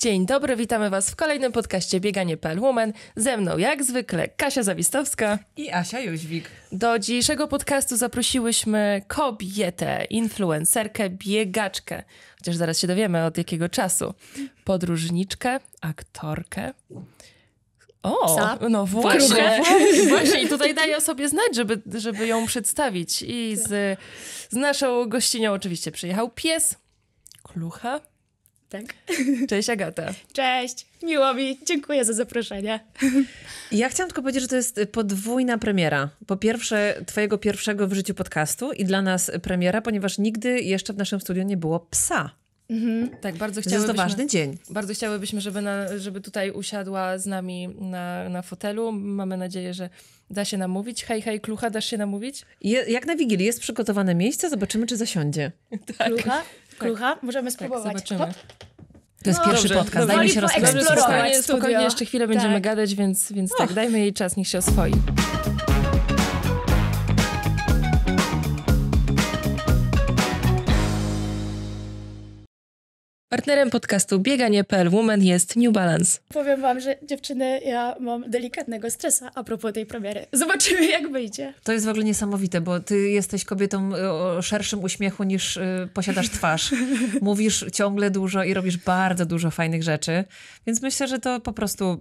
Dzień dobry, witamy Was w kolejnym podcaście Bieganie PL Woman. Ze mną jak zwykle Kasia Zawistowska i Asia Jóźwik. Do dzisiejszego podcastu zaprosiłyśmy kobietę, influencerkę, biegaczkę, chociaż zaraz się dowiemy od jakiego czasu, podróżniczkę, aktorkę. O, Psa? no właśnie, właśnie. I tutaj daję o sobie znać, żeby, żeby ją przedstawić. I z, z naszą gościnią oczywiście przyjechał pies, klucha tak. Cześć Agata. Cześć, miło mi, dziękuję za zaproszenie. Ja chciałam tylko powiedzieć, że to jest podwójna premiera. Po pierwsze, twojego pierwszego w życiu podcastu i dla nas premiera, ponieważ nigdy jeszcze w naszym studiu nie było psa. Mhm. Tak, bardzo chciałybyśmy. Jest to ważny dzień. Bardzo chciałybyśmy, żeby, na, żeby tutaj usiadła z nami na, na fotelu. Mamy nadzieję, że da się namówić. Hej, hej, klucha, dasz się namówić? Je, jak na Wigilii jest przygotowane miejsce, zobaczymy, czy zasiądzie. Tak. Klucha? Tak. Krucha? Możemy tak, spróbować. Tak, zobaczymy. To jest no, pierwszy dobrze, podcast, dajmy się rozkręcić. Spokojnie, spokojnie, jeszcze chwilę będziemy tak. gadać, więc, więc tak, dajmy jej czas, niech się oswoi. Partnerem podcastu Bieganie.pl Woman jest New Balance. Powiem wam, że dziewczyny, ja mam delikatnego stresa a propos tej premiery. Zobaczymy, jak wyjdzie. To jest w ogóle niesamowite, bo ty jesteś kobietą y, o szerszym uśmiechu niż y, posiadasz twarz. Mówisz ciągle dużo i robisz bardzo dużo fajnych rzeczy, więc myślę, że to po prostu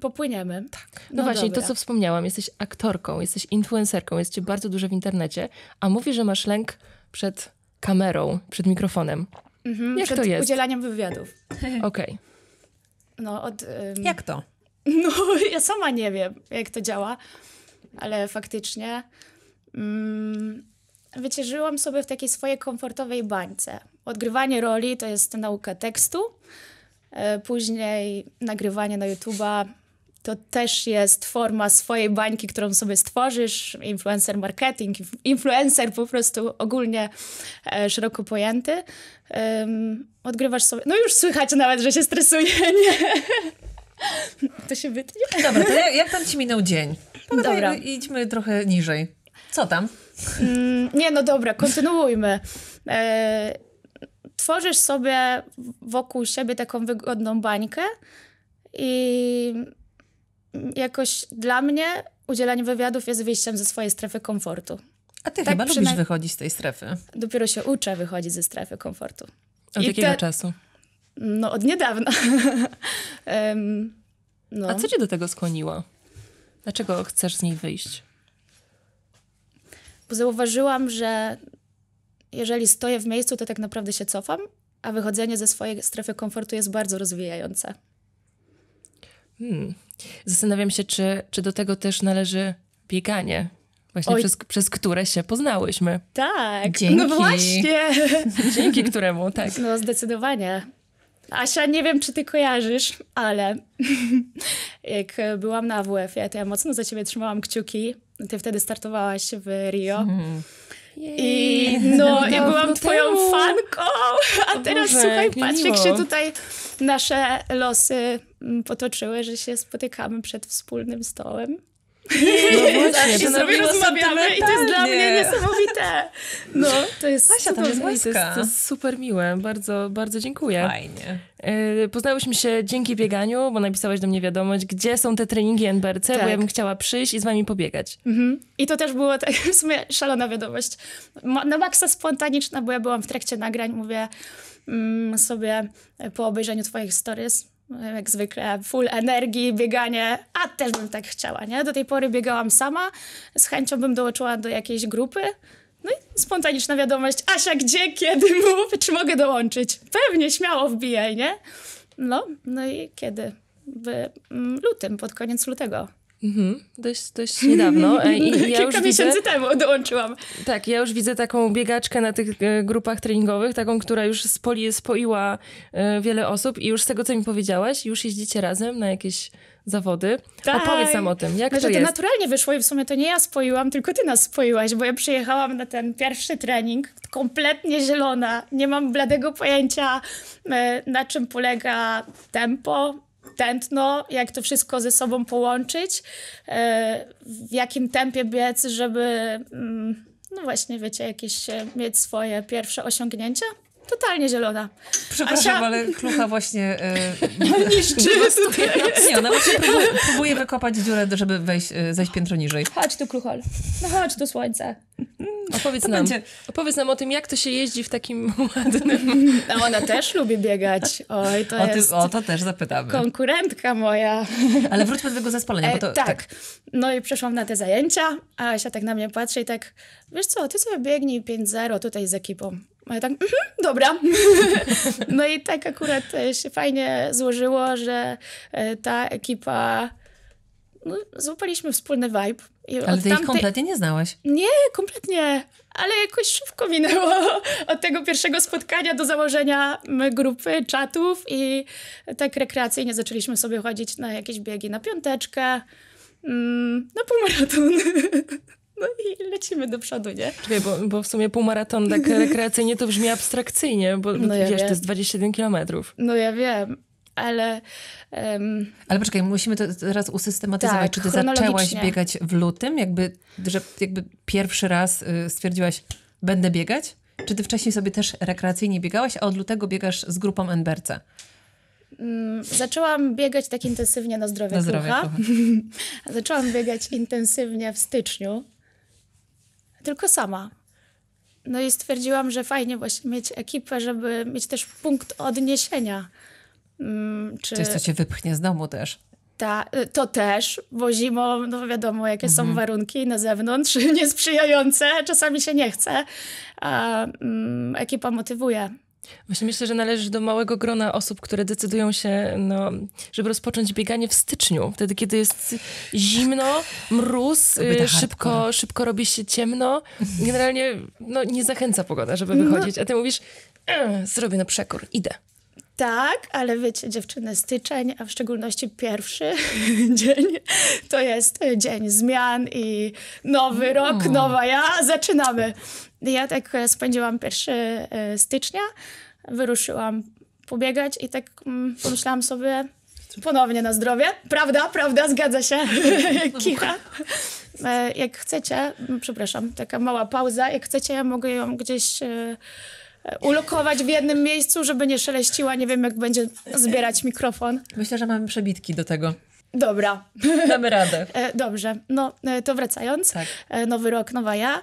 popłyniemy. Tak. No, no właśnie, dobra. to co wspomniałam, jesteś aktorką, jesteś influencerką, jesteś bardzo dużo w internecie, a mówi, że masz lęk przed kamerą, przed mikrofonem. Mhm, Jak to jest? udzielaniem wywiadów. Okej. Okay. No, od, um, jak to? No, ja sama nie wiem, jak to działa, ale faktycznie um, mm, wycierzyłam sobie w takiej swojej komfortowej bańce. Odgrywanie roli to jest nauka tekstu, e, później nagrywanie na YouTube'a, to też jest forma swojej bańki, którą sobie stworzysz, influencer marketing, influencer po prostu ogólnie e, szeroko pojęty. Um, odgrywasz sobie, no już słychać nawet, że się stresuje, nie? To się wytnie. Dobra, to jak, jak tam ci minął dzień? Pogadajmy, dobra. idźmy trochę niżej. Co tam? Mm, nie, no dobra, kontynuujmy. E, tworzysz sobie wokół siebie taką wygodną bańkę i jakoś dla mnie udzielanie wywiadów jest wyjściem ze swojej strefy komfortu. A ty tak chyba lubisz wychodzić z tej strefy. Dopiero się uczę wychodzić ze strefy komfortu. Od I jakiego te... czasu? No, od niedawna. um, no. A co cię do tego skłoniło? Dlaczego chcesz z niej wyjść? Bo zauważyłam, że jeżeli stoję w miejscu, to tak naprawdę się cofam, a wychodzenie ze swojej strefy komfortu jest bardzo rozwijające. Hmm. Zastanawiam się, czy, czy do tego też należy bieganie. Właśnie przez, przez które się poznałyśmy. Tak. Dzięki. No właśnie. Dzięki któremu, tak. No zdecydowanie. Asia, nie wiem, czy ty kojarzysz, ale jak byłam na WF-ie, to ja mocno za ciebie trzymałam kciuki. Ty wtedy startowałaś w Rio. Mm. I no, ja byłam twoją fanką, a teraz Boże, słuchaj, patrz, jak się tutaj nasze losy mm, potoczyły, że się spotykamy przed wspólnym stołem. No właśnie, to rozmawiamy i to jest dla mnie niesamowite. No, to jest Asia, super, jest to, jest, to jest super miłe. Bardzo, bardzo dziękuję. Fajnie. Y, poznałyśmy się dzięki bieganiu, bo napisałaś do mnie wiadomość, gdzie są te treningi NBRC, tak. bo ja tak. bym chciała przyjść i z wami pobiegać. Mhm. I to też było tak, w sumie szalona wiadomość. na maksa spontaniczna, bo ja byłam w trakcie nagrań, mówię Mm, sobie po obejrzeniu Twoich stories, jak zwykle, full energii, bieganie, a też bym tak chciała, nie? Do tej pory biegałam sama, z chęcią bym dołączyła do jakiejś grupy. No i spontaniczna wiadomość, Asia, gdzie, kiedy, mów, czy mogę dołączyć? Pewnie, śmiało wbijaj, nie? No, no i kiedy? W mm, lutym, pod koniec lutego Mhm, dość, dość niedawno. E, I ja Kilka już miesięcy widzę, temu dołączyłam. Tak, ja już widzę taką biegaczkę na tych e, grupach treningowych, taką, która już spoli, spoiła e, wiele osób i już z tego, co mi powiedziałaś, już jeździcie razem na jakieś zawody. Tak. Opowiedz nam o tym, jak znaczy, to jest. To naturalnie wyszło i w sumie to nie ja spoiłam, tylko ty nas spoiłaś, bo ja przyjechałam na ten pierwszy trening kompletnie zielona, nie mam bladego pojęcia na czym polega tempo, tętno, jak to wszystko ze sobą połączyć, e, w jakim tempie biec, żeby, mm, no właśnie, wiecie, jakieś e, mieć swoje pierwsze osiągnięcia totalnie zielona. Przepraszam, Asia... ale klucha właśnie... Yy, niszczy. Nie, ona właśnie próbuje, próbuje, wykopać dziurę, żeby wejść, zejść piętro niżej. Chodź tu, kluchol. No chodź tu, słońce. Opowiedz nam, będzie... opowiedz nam o tym, jak to się jeździ w takim ładnym... A ona też lubi biegać. Oj, to o, ty, jest... o to też zapytamy. Konkurentka moja. Ale wróćmy do tego zespolenia. Bo e, to, tak. tak. No i przeszłam na te zajęcia, a Asia tak na mnie patrzy i tak, wiesz co, ty sobie biegnij 5-0 tutaj z ekipą. A ja tak, mm dobra. no i tak akurat e, się fajnie złożyło, że e, ta ekipa no, złapaliśmy wspólny vibe. I Ale ty tamtej... ich kompletnie nie znałaś. Nie, kompletnie. Ale jakoś szybko minęło od tego pierwszego spotkania do założenia grupy, czatów i tak rekreacyjnie zaczęliśmy sobie chodzić na jakieś biegi, na piąteczkę, mm, na półmaraton. No i lecimy do przodu, nie? Czekaj, bo, bo w sumie półmaraton tak rekreacyjnie to brzmi abstrakcyjnie, bo no ja wiesz, wiem. to jest 27 kilometrów. No ja wiem, ale... Um, ale poczekaj, musimy to teraz usystematyzować. Tak, Czy ty zaczęłaś biegać w lutym? Jakby, że jakby pierwszy raz y, stwierdziłaś, będę biegać? Czy ty wcześniej sobie też rekreacyjnie biegałaś, a od lutego biegasz z grupą NBRC? Mm, zaczęłam biegać tak intensywnie na zdrowie, na zdrowie Zaczęłam biegać intensywnie w styczniu, tylko sama. No i stwierdziłam, że fajnie właśnie mieć ekipę, żeby mieć też punkt odniesienia. Mm, czy... Coś, co cię wypchnie z domu też. Ta, y, to też, bo zimą, no wiadomo, jakie mhm. są warunki na zewnątrz, niesprzyjające, czasami się nie chce, a mm, ekipa motywuje. Właśnie myślę, że należysz do małego grona osób, które decydują się, no, żeby rozpocząć bieganie w styczniu, wtedy kiedy jest zimno, mróz, y, szybko, szybko robi się ciemno. Generalnie no, nie zachęca pogoda, żeby no. wychodzić, a ty mówisz, zrobię na przekór, idę. Tak, ale wiecie, dziewczyny, styczeń, a w szczególności pierwszy dzień, to jest dzień zmian i nowy mm. rok, nowa ja, zaczynamy. Ja tak e, spędziłam pierwszy e, stycznia, wyruszyłam pobiegać i tak mm, pomyślałam sobie ponownie na zdrowie. Prawda, prawda, zgadza się, kicha. E, jak chcecie, przepraszam, taka mała pauza, jak chcecie, ja mogę ją gdzieś ulokować w jednym miejscu, żeby nie szeleściła. Nie wiem, jak będzie zbierać mikrofon. Myślę, że mamy przebitki do tego. Dobra. Damy radę. E, dobrze, no e, to wracając. Tak. E, nowy rok, nowa ja.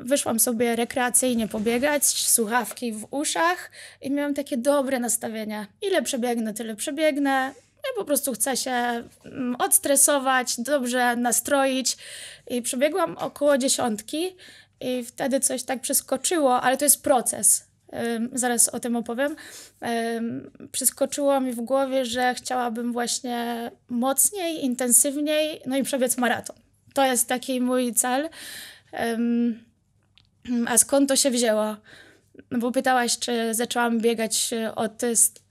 Wyszłam sobie rekreacyjnie pobiegać, słuchawki w uszach i miałam takie dobre nastawienie. Ile przebiegnę, tyle przebiegnę. Ja po prostu chcę się mm, odstresować, dobrze nastroić. I przebiegłam około dziesiątki i wtedy coś tak przeskoczyło, ale to jest proces zaraz o tym opowiem, Przeskoczyło mi w głowie, że chciałabym właśnie mocniej, intensywniej, no i przebiec maraton. To jest taki mój cel. A skąd to się wzięło? Bo pytałaś, czy zaczęłam biegać e, od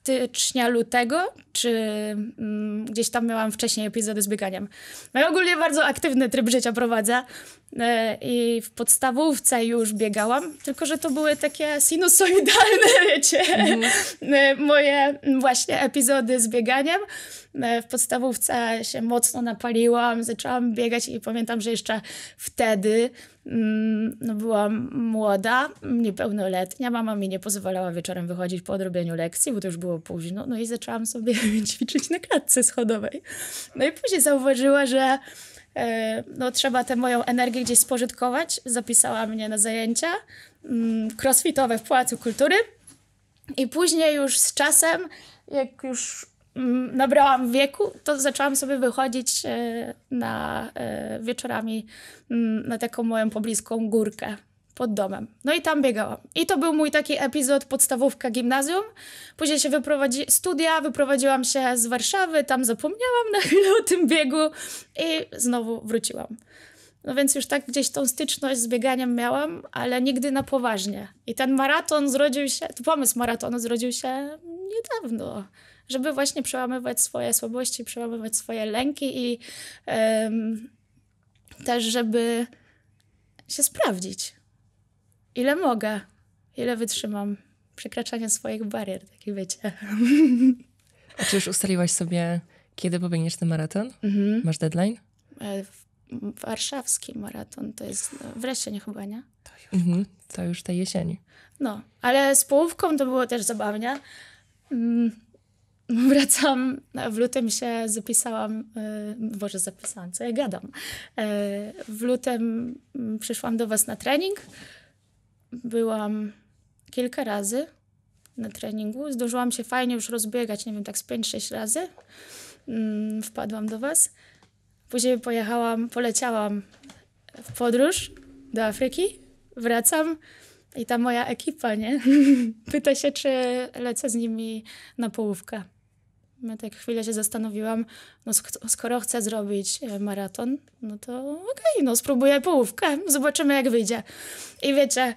stycznia, lutego, czy mm, gdzieś tam miałam wcześniej epizody z bieganiem. No i ogólnie bardzo aktywny tryb życia prowadzę e, i w podstawówce już biegałam, tylko że to były takie sinusoidalne, wiecie, mm. moje właśnie epizody z bieganiem. E, w podstawówce się mocno napaliłam, zaczęłam biegać i pamiętam, że jeszcze wtedy mm, no byłam młoda, niepełnoletnia, mama mi nie pozwalała wieczorem wychodzić po odrobieniu lekcji, bo to już było było późno, no i zaczęłam sobie ćwiczyć na klatce schodowej. No i później zauważyła, że e, no, trzeba tę moją energię gdzieś spożytkować. Zapisała mnie na zajęcia mm, crossfitowe w Pałacu Kultury. I później już z czasem, jak już mm, nabrałam wieku, to zaczęłam sobie wychodzić e, na, e, wieczorami mm, na taką moją pobliską górkę pod domem. No i tam biegałam. I to był mój taki epizod podstawówka gimnazjum. Później się wyprowadzi studia, wyprowadziłam się z Warszawy, tam zapomniałam na chwilę o tym biegu i znowu wróciłam. No więc już tak gdzieś tą styczność z bieganiem miałam, ale nigdy na poważnie. I ten maraton zrodził się, pomysł maratonu zrodził się niedawno, żeby właśnie przełamywać swoje słabości, przełamywać swoje lęki i um, też, żeby się sprawdzić ile mogę, ile wytrzymam przekraczania swoich barier, jak wiecie. A czy już ustaliłaś sobie, kiedy pobiegniesz ten maraton? Mhm. Masz deadline? E, warszawski maraton, to jest no, wreszcie nie chyba, nie? To już, mhm. to już tej jesieni. No, ale z połówką to było też zabawnie. Mm, wracam, e, w lutym się zapisałam, może Boże, zapisałam, co ja gadam. E, w lutym mm, przyszłam do Was na trening byłam kilka razy na treningu. Zdążyłam się fajnie już rozbiegać, nie wiem, tak z 5-6 razy. Mm, wpadłam do Was. Później pojechałam, poleciałam w podróż do Afryki. Wracam i ta moja ekipa, nie? Pyta się, czy lecę z nimi na połówkę. Ja tak chwilę się zastanowiłam, no skoro chcę zrobić e, maraton, no to okej, okay, no spróbuję połówkę, zobaczymy jak wyjdzie. I wiecie,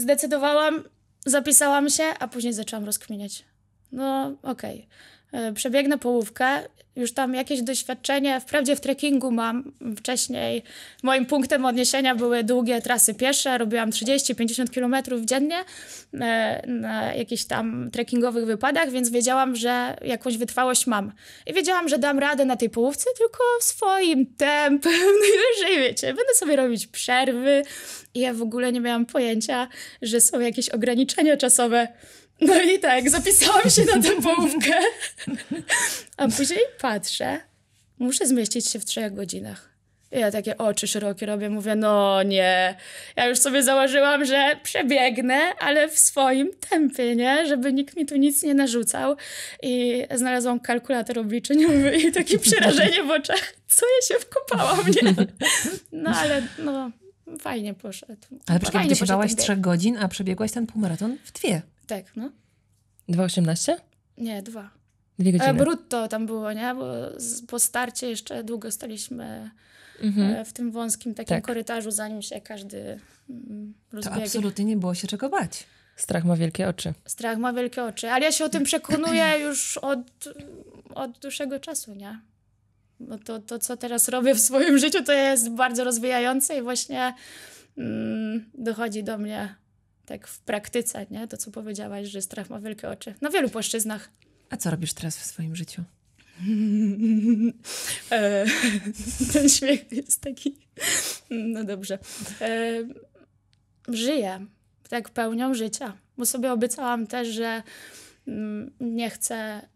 zdecydowałam, zapisałam się, a później zaczęłam rozkminiać. No, okej. Okay. E, przebiegnę połówkę, już tam jakieś doświadczenie, wprawdzie w trekkingu mam wcześniej, moim punktem odniesienia były długie trasy piesze, robiłam 30-50 km dziennie e, na jakichś tam trekkingowych wypadach, więc wiedziałam, że jakąś wytrwałość mam. I wiedziałam, że dam radę na tej połówce, tylko swoim tempem, najwyżej no wiecie, będę sobie robić przerwy. I ja w ogóle nie miałam pojęcia, że są jakieś ograniczenia czasowe no i tak, zapisałam się na tę połówkę, a później patrzę, muszę zmieścić się w trzech godzinach. I ja takie oczy szerokie robię, mówię, no nie. Ja już sobie założyłam, że przebiegnę, ale w swoim tempie, nie? Żeby nikt mi tu nic nie narzucał. I znalazłam kalkulator obliczeniowy i takie przerażenie w oczach. Co ja się wkopałam, nie? No ale, no, fajnie poszedł. Ale poczekaj, ty się bałaś trzech godzin, a przebiegłaś ten półmaraton w dwie. Tak, no. 2,18? Nie, dwa. Dwie godziny. E, brutto tam było, nie? Bo po starcie jeszcze długo staliśmy mhm. E, w tym wąskim takim tak. korytarzu, zanim się każdy mm, rozbiegł. To absolutnie nie było się czego bać. Strach ma wielkie oczy. Strach ma wielkie oczy, ale ja się o tym przekonuję już od, od dłuższego czasu, nie? Bo to, to, co teraz robię w swoim życiu, to jest bardzo rozwijające i właśnie mm, dochodzi do mnie tak w praktyce, nie? To, co powiedziałaś, że strach ma wielkie oczy. Na wielu płaszczyznach. A co robisz teraz w swoim życiu? E, ten śmiech jest taki. No dobrze. E, żyję, tak pełnią życia, bo sobie obiecałam też, że mm, nie chcę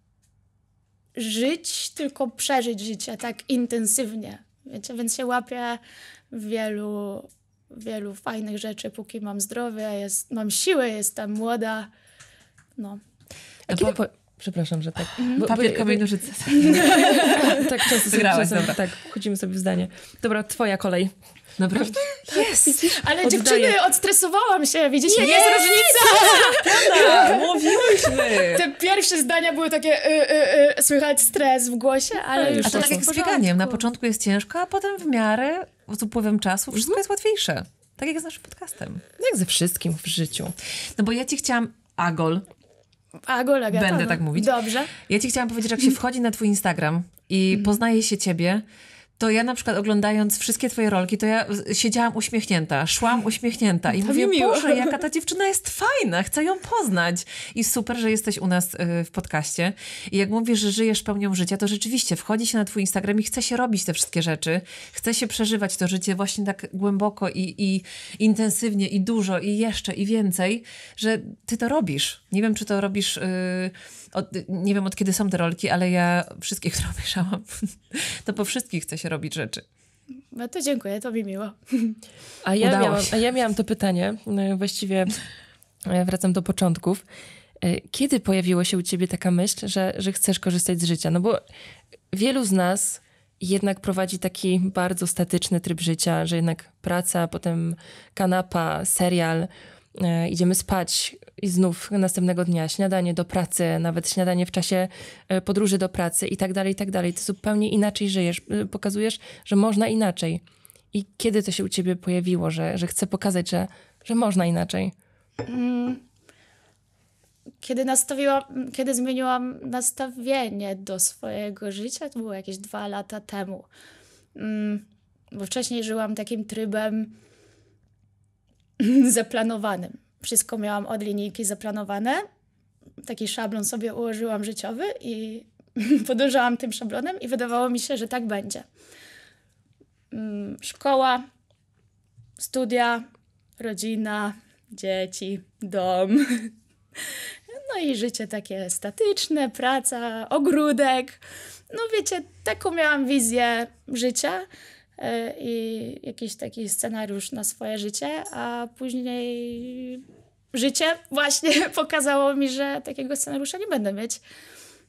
żyć, tylko przeżyć życie tak intensywnie. Wiecie, więc się łapię wielu wielu fajnych rzeczy, póki mam zdrowie, jest, mam siłę, jestem młoda. No. A no kiedy po... Przepraszam, że tak. Mhm. Bo, Papier, kamień, nożyce. tak często sobie, Wygrałaś, czasem, tak, chodzimy sobie w zdanie. Dobra, twoja kolej. Naprawdę? Tak. Jest! Ale Oddaję. dziewczyny, odstresowałam się, widzicie? Nie, Jest różnica! Prawda, mówiłyśmy! Te pierwsze zdania były takie, y, y, y, y słychać stres w głosie, ale już... A to tak jak z bieganiem, na początku jest ciężko, a potem w miarę z upływem czasu wszystko mm -hmm. jest łatwiejsze. Tak jak z naszym podcastem. Jak ze wszystkim w życiu. No bo ja ci chciałam Agol. Agol, Agata. Będę no. tak mówić. Dobrze. Ja ci chciałam powiedzieć, że jak się wchodzi na twój Instagram i mm. poznaje się ciebie, to ja na przykład oglądając wszystkie twoje rolki, to ja siedziałam uśmiechnięta, szłam uśmiechnięta i to mówię, mi Boże, jaka ta dziewczyna jest fajna, chcę ją poznać. I super, że jesteś u nas y, w podcaście. I jak mówisz, że żyjesz pełnią życia, to rzeczywiście wchodzi się na twój Instagram i chce się robić te wszystkie rzeczy, chce się przeżywać to życie właśnie tak głęboko i, i intensywnie i dużo i jeszcze i więcej, że ty to robisz. Nie wiem, czy to robisz... Y, od, nie wiem od kiedy są te rolki, ale ja wszystkie, które obejrzałam, to po wszystkich chce się robić rzeczy. No to dziękuję, to mi miło. A ja, miałam, a ja miałam to pytanie, no właściwie e, wracam do początków. E, kiedy pojawiła się u ciebie taka myśl, że, że chcesz korzystać z życia? No bo wielu z nas jednak prowadzi taki bardzo statyczny tryb życia, że jednak praca, potem kanapa, serial, e, idziemy spać, i znów następnego dnia śniadanie do pracy, nawet śniadanie w czasie e, podróży do pracy i tak dalej, i tak dalej. Ty zupełnie inaczej żyjesz, e, pokazujesz, że można inaczej. I kiedy to się u ciebie pojawiło, że, że chcę pokazać, że, że można inaczej? Mm. Kiedy nastawiłam, kiedy zmieniłam nastawienie do swojego życia, to było jakieś dwa lata temu. Mm. Bo wcześniej żyłam takim trybem zaplanowanym wszystko miałam od linijki zaplanowane. Taki szablon sobie ułożyłam życiowy i podążałam tym szablonem i wydawało mi się, że tak będzie. Mm, szkoła, studia, rodzina, dzieci, dom. No i życie takie statyczne, praca, ogródek. No wiecie, taką miałam wizję życia. E, i jakiś taki scenariusz na swoje życie, a później życie właśnie pokazało mi, że takiego scenariusza nie będę mieć.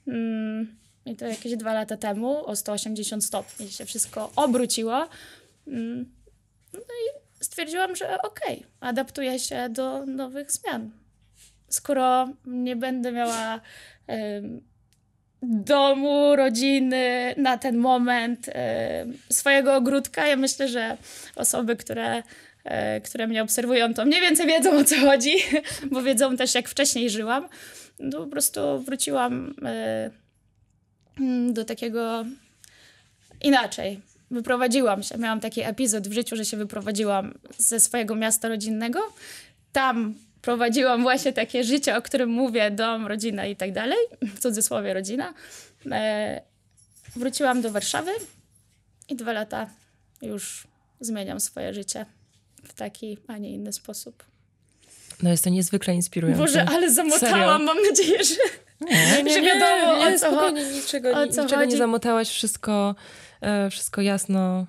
Mm, I to jakieś dwa lata temu o 180 stopni się wszystko obróciło. Mm, no i stwierdziłam, że okej, okay, adaptuję się do nowych zmian. Skoro nie będę miała domu, rodziny na ten moment, e, swojego ogródka. Ja myślę, że osoby, które, e, które mnie obserwują, to mniej więcej wiedzą o co chodzi, bo wiedzą też, jak wcześniej żyłam. No, po prostu wróciłam e, mm, do takiego inaczej. Wyprowadziłam się. Miałam taki epizod w życiu, że się wyprowadziłam ze swojego miasta rodzinnego. Tam prowadziłam właśnie takie życie, o którym mówię, dom, rodzina i tak dalej, w cudzysłowie rodzina. E, wróciłam do Warszawy i dwa lata już zmieniam swoje życie w taki, a nie inny sposób. No jest to niezwykle inspirujące. Boże, ale zamotałam, Serio? mam nadzieję, że... Nie, nie, że wiadomo, nie, nie, o co, niczego, o co niczego chodzi. nie zamotałaś, wszystko, e, wszystko jasno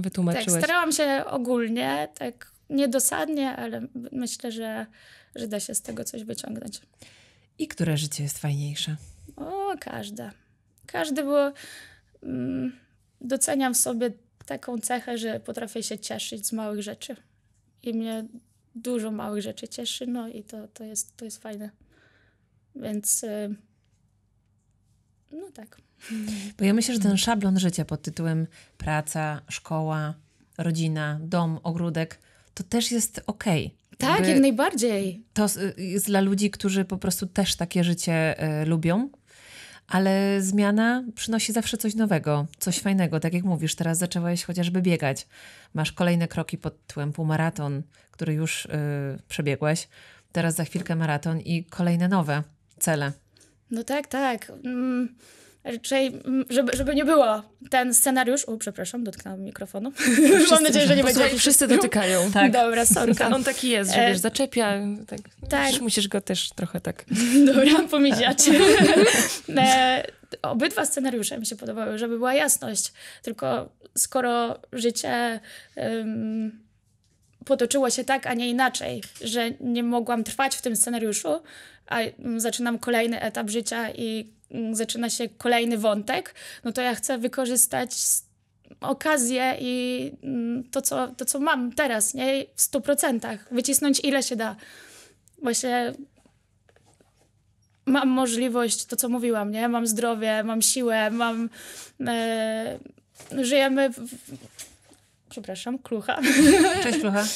wytłumaczyłeś. Tak, starałam się ogólnie tak niedosadnie, ale myślę, że, że da się z tego coś wyciągnąć. I które życie jest fajniejsze? O, każde. Każde, bo mm, doceniam sobie taką cechę, że potrafię się cieszyć z małych rzeczy. I mnie dużo małych rzeczy cieszy, no i to, to, jest, to jest fajne. Więc y, no tak. Bo ja myślę, że ten szablon życia pod tytułem praca, szkoła, rodzina, dom, ogródek to też jest okej. Okay. Tak, jak najbardziej. To jest dla ludzi, którzy po prostu też takie życie y, lubią. Ale zmiana przynosi zawsze coś nowego, coś fajnego. Tak jak mówisz, teraz zaczęłaś chociażby biegać. Masz kolejne kroki pod tytułem półmaraton, który już y, przebiegłaś. Teraz za chwilkę maraton i kolejne nowe cele. No tak, tak. Mm raczej, mm, żeby, żeby nie było ten scenariusz. O, przepraszam, dotknęłam mikrofonu. Wszyscy, Mam nadzieję, że nie będzie. Posłuchaj, wszyscy dotykają. Tak. Dobra, sorka. On taki jest, że e, wiesz, zaczepia. Tak. tak. Musisz go też trochę tak. Dobra, pomiziać. E, obydwa scenariusze mi się podobały, żeby była jasność. Tylko skoro życie. Um, potoczyło się tak, a nie inaczej, że nie mogłam trwać w tym scenariuszu, a mm, zaczynam kolejny etap życia i Mm, zaczyna się kolejny wątek, no to ja chcę wykorzystać okazję i mm, to, co, to, co mam teraz, nie? W stu procentach. Wycisnąć ile się da. Właśnie mam możliwość, to co mówiłam, nie? Mam zdrowie, mam siłę, mam... E, żyjemy w... Przepraszam, klucha. Cześć, klucha.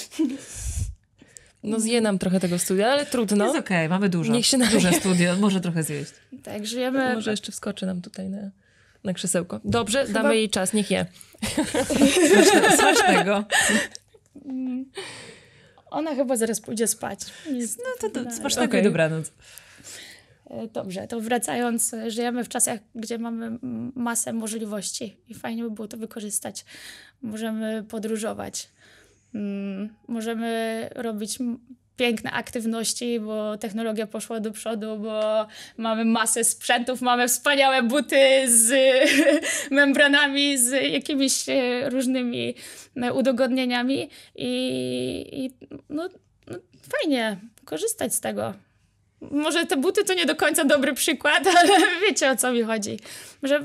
No zje nam trochę tego studia, ale trudno. Jest okej, okay, mamy dużo. Niech się na Duże studio, może trochę zjeść. Tak, żyjemy... Może jeszcze wskoczy nam tutaj na, na krzesełko. Dobrze, Chyba... damy jej czas, niech je. Smaczne, tego. Ona chyba zaraz pójdzie spać. Jest no to, to smacznego okay. dobranoc. E, dobrze, to wracając, e, żyjemy w czasach, gdzie mamy masę możliwości i fajnie by było to wykorzystać. Możemy podróżować. Mm, możemy robić piękne aktywności, bo technologia poszła do przodu, bo mamy masę sprzętów, mamy wspaniałe buty z membranami, z jakimiś e, różnymi e, udogodnieniami i, i no, no, fajnie korzystać z tego. Może te buty to nie do końca dobry przykład, ale wiecie o co mi chodzi. Że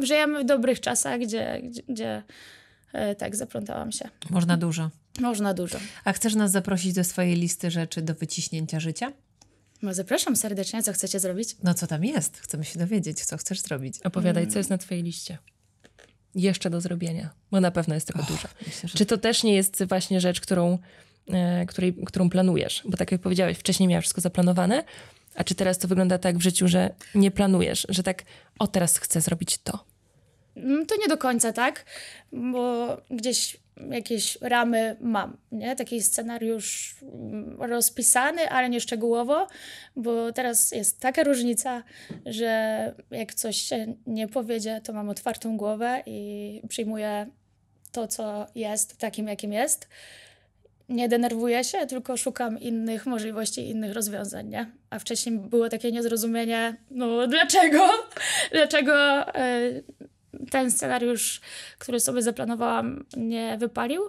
żyjemy w dobrych czasach, gdzie, gdzie E, tak, zaplątałam się. Można dużo. Można dużo. A chcesz nas zaprosić do swojej listy rzeczy do wyciśnięcia życia? No zapraszam serdecznie, co chcecie zrobić? No co tam jest? Chcemy się dowiedzieć, co chcesz zrobić. Opowiadaj, mm. co jest na twojej liście. Jeszcze do zrobienia, bo na pewno jest tego oh, dużo. Myślę, że... Czy to też nie jest właśnie rzecz, którą, e, której, którą planujesz? Bo tak jak powiedziałeś, wcześniej miałeś wszystko zaplanowane, a czy teraz to wygląda tak w życiu, że nie planujesz, że tak, o teraz chcę zrobić to? No to nie do końca tak, bo gdzieś jakieś ramy mam, nie? Taki scenariusz mm, rozpisany, ale nie szczegółowo, bo teraz jest taka różnica, że jak coś się nie powiedzie, to mam otwartą głowę i przyjmuję to, co jest, takim, jakim jest. Nie denerwuję się, tylko szukam innych możliwości, innych rozwiązań, nie? A wcześniej było takie niezrozumienie, no dlaczego? dlaczego... Yy, ten scenariusz, który sobie zaplanowałam, nie wypalił.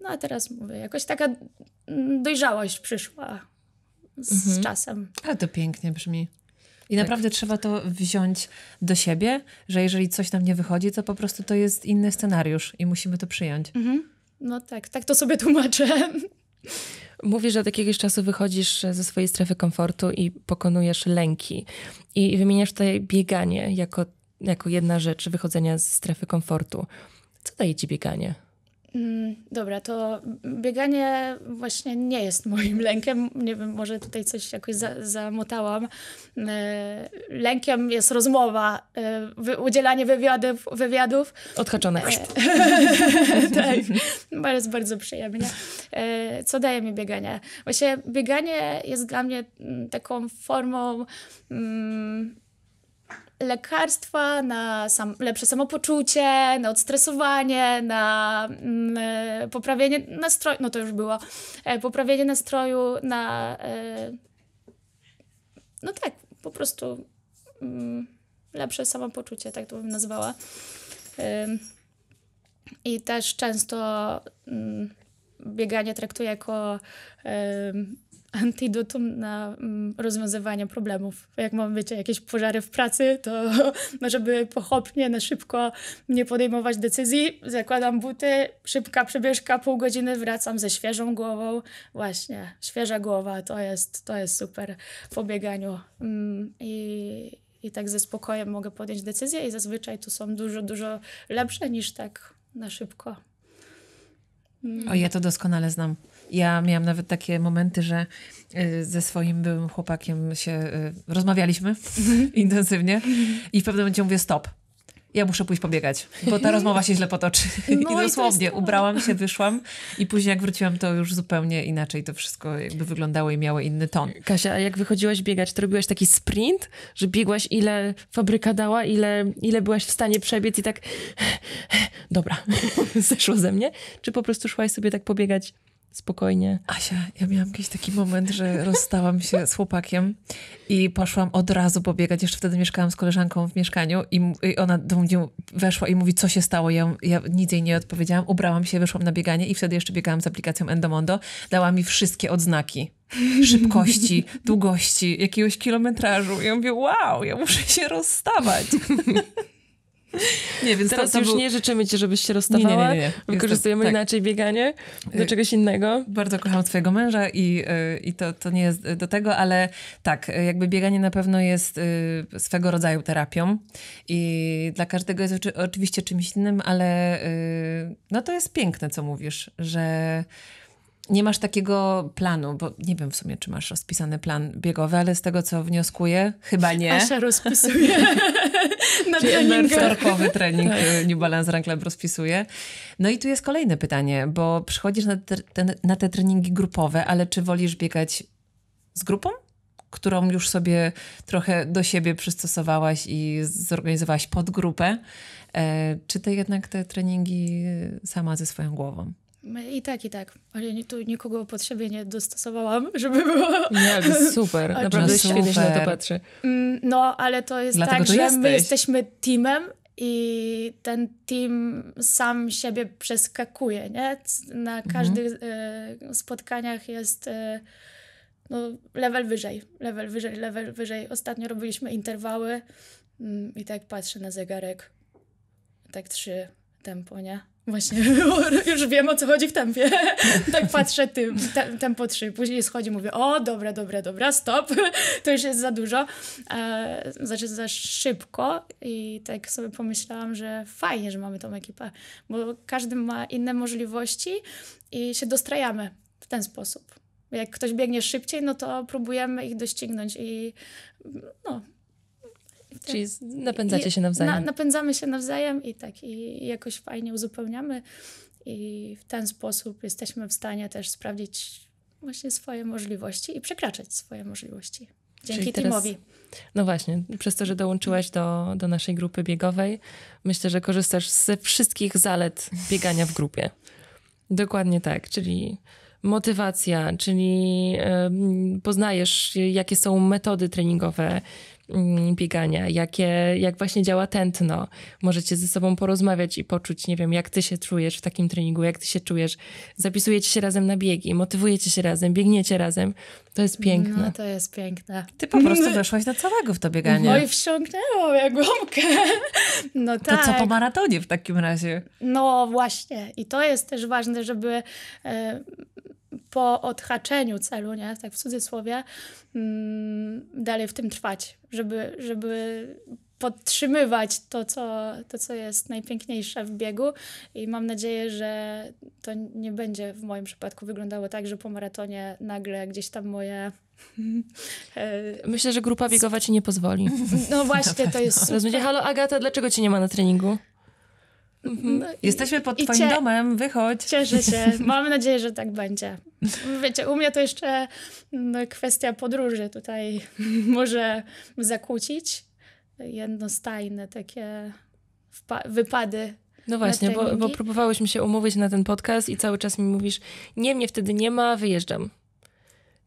No a teraz mówię, jakoś taka dojrzałość przyszła z mhm. czasem. Ale to pięknie brzmi. I tak. naprawdę trzeba to wziąć do siebie, że jeżeli coś nam nie wychodzi, to po prostu to jest inny scenariusz i musimy to przyjąć. Mhm. No tak, tak to sobie tłumaczę. Mówisz, że od jakiegoś czasu wychodzisz ze swojej strefy komfortu i pokonujesz lęki. I wymieniasz tutaj bieganie jako jako jedna rzecz wychodzenia z strefy komfortu. Co daje ci bieganie? Mm, dobra, to bieganie właśnie nie jest moim lękiem. Nie wiem, może tutaj coś jakoś za, zamotałam. E, lękiem jest rozmowa, e, udzielanie wywiadów. wywiadów. Odhaczone. E, tak, jest bardzo przyjemnie. Co daje mi bieganie? Właśnie bieganie jest dla mnie mm, taką formą mm, lekarstwa, na sam, lepsze samopoczucie, na odstresowanie, na mm, e, poprawienie nastroju, no to już było, e, poprawienie nastroju, na. E, no tak, po prostu mm, lepsze samopoczucie, tak to bym nazwała. I też często mm, bieganie traktuję jako antidotum na mm, rozwiązywanie problemów. Jak mam, być jakieś pożary w pracy, to żeby pochopnie, na szybko nie podejmować decyzji, zakładam buty, szybka przebieżka, pół godziny wracam ze świeżą głową. Właśnie, świeża głowa, to jest, to jest super w pobieganiu. Mm, I, I tak ze spokojem mogę podjąć decyzję i zazwyczaj tu są dużo, dużo lepsze niż tak na szybko. Mm. O, ja to doskonale znam. Ja miałam nawet takie momenty, że y, ze swoim byłym chłopakiem się y, rozmawialiśmy mhm. intensywnie i w pewnym momencie mówię stop. Ja muszę pójść pobiegać, bo ta rozmowa się źle potoczy. No I dosłownie i ubrałam się, wyszłam i później jak wróciłam, to już zupełnie inaczej to wszystko jakby wyglądało i miało inny ton. Kasia, a jak wychodziłaś biegać, to robiłaś taki sprint, że biegłaś ile fabryka dała, ile, ile byłaś w stanie przebiec i tak dobra, zeszło ze mnie? Czy po prostu szłaś sobie tak pobiegać spokojnie. Asia, ja miałam jakiś taki moment, że rozstałam się z chłopakiem i poszłam od razu pobiegać. Jeszcze wtedy mieszkałam z koleżanką w mieszkaniu i, ona do mnie weszła i mówi, co się stało. Ja, ja nic jej nie odpowiedziałam. Ubrałam się, wyszłam na bieganie i wtedy jeszcze biegałam z aplikacją Endomondo. Dała mi wszystkie odznaki szybkości, długości, jakiegoś kilometrażu. I ja mówię, wow, ja muszę się rozstawać. Nie, więc teraz to, to już był... nie życzymy ci, żebyś się rozstawała. Nie, nie, nie, nie. Wykorzystujemy tak. inaczej bieganie do y, czegoś innego. Bardzo kocham twojego męża i, y, i to, to nie jest do tego, ale tak, y, jakby bieganie na pewno jest swego rodzaju terapią i dla każdego jest oczywiście czymś innym, ale no to jest piękne, co mówisz, że nie masz takiego planu, bo nie wiem w sumie, czy masz rozpisany plan biegowy, ale z tego, co wnioskuję, chyba nie. Asia rozpisuje na treningach. trening tak. e, New Balance Run Club rozpisuje. No i tu jest kolejne pytanie, bo przychodzisz na te, te, na te treningi grupowe, ale czy wolisz biegać z grupą? Którą już sobie trochę do siebie przystosowałaś i zorganizowałaś pod E, czy ty jednak te treningi sama ze swoją głową? I tak, i tak. Ale nie, tu nikogo potrzebie nie dostosowałam, żeby było... Nie, to jest super. Naprawdę świetnie się na to patrzy. Mm, no, ale to jest Dlatego tak, że jesteś. my jesteśmy teamem i ten team sam siebie przeskakuje, nie? Na mhm. każdych mhm. spotkaniach jest e, no, level wyżej, level wyżej, level wyżej. Ostatnio robiliśmy interwały mm, i tak patrzę na zegarek, tak trzy tempo, nie? Właśnie, już wiem o co chodzi w tempie. tak patrzę tym, tem, tempo 3. Później schodzi, mówię, o dobra, dobra, dobra, stop, to już jest za dużo. E, znaczy za szybko i tak sobie pomyślałam, że fajnie, że mamy tą ekipę, bo każdy ma inne możliwości i się dostrajamy w ten sposób. Jak ktoś biegnie szybciej, no to próbujemy ich doścignąć i no, tak. Czyli napędzacie się nawzajem. Na, napędzamy się nawzajem i tak, i jakoś fajnie uzupełniamy i w ten sposób jesteśmy w stanie też sprawdzić właśnie swoje możliwości i przekraczać swoje możliwości. Dzięki Czyli teamowi. no właśnie, przez to, że dołączyłaś do, do naszej grupy biegowej, myślę, że korzystasz ze wszystkich zalet biegania w grupie. Dokładnie tak, czyli motywacja, czyli poznajesz, jakie są metody treningowe, Mm, biegania, jakie, jak właśnie działa tętno. Możecie ze sobą porozmawiać i poczuć, nie wiem, jak ty się czujesz w takim treningu, jak ty się czujesz. Zapisujecie się razem na biegi, motywujecie się razem, biegniecie razem. To jest piękne. No, to jest piękne. Ty po prostu weszłaś na całego w to bieganie. No i wsiąknęło jak łomkę. No tak. To co po tak. maratonie w takim razie? No właśnie. I to jest też ważne, żeby e, po odhaczeniu celu, nie, tak w cudzysłowie, mm, dalej w tym trwać, żeby, żeby podtrzymywać to co, to, co jest najpiękniejsze w biegu. I mam nadzieję, że to nie będzie w moim przypadku wyglądało tak, że po maratonie nagle gdzieś tam moje. E, Myślę, że grupa biegowa ci nie pozwoli. No właśnie, to jest. Super. halo Agata, dlaczego cię nie ma na treningu? Mhm. No, Jesteśmy pod twoim cie... domem, wychodź. Cieszę się. Mam nadzieję, że tak będzie. Wiecie, u mnie to jeszcze mm, kwestia podróży tutaj może zakłócić. Jednostajne takie wypady no właśnie, bo, bo, próbowałyśmy się umówić na ten podcast i cały czas mi mówisz, nie, mnie wtedy nie ma, wyjeżdżam.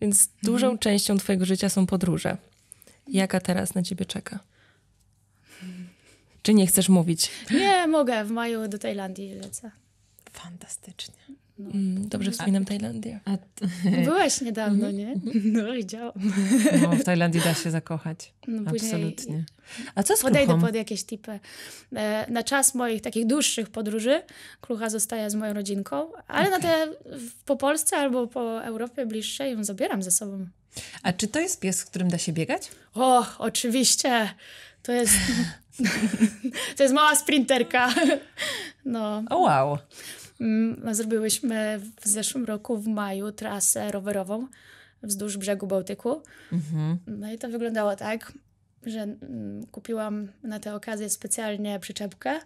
Więc mhm. dużą częścią twojego życia są podróże. Jaka teraz na ciebie czeka? Czy nie chcesz mówić? Nie, mogę. W maju do Tajlandii lecę. Fantastycznie. No. Mm, dobrze wspominam a, Tajlandię. A t... No byłaś niedawno, mhm. nie? Mhm. No, widziałam. No, w Tajlandii da się zakochać. No, Absolutnie. A co z Podejdę pod jakieś tipy. E, na czas moich takich dłuższych podróży krucha zostaje z moją rodzinką, ale okay. na te po Polsce albo po Europie bliższej ją zabieram ze sobą. A czy to jest pies, z którym da się biegać? O, oczywiście. To jest... to jest mała sprinterka. No. O, wow. Mm, zrobiłyśmy w zeszłym roku w maju trasę rowerową wzdłuż brzegu Bałtyku. Mhm. No i to wyglądało tak, że mm, kupiłam na tę okazję specjalnie przyczepkę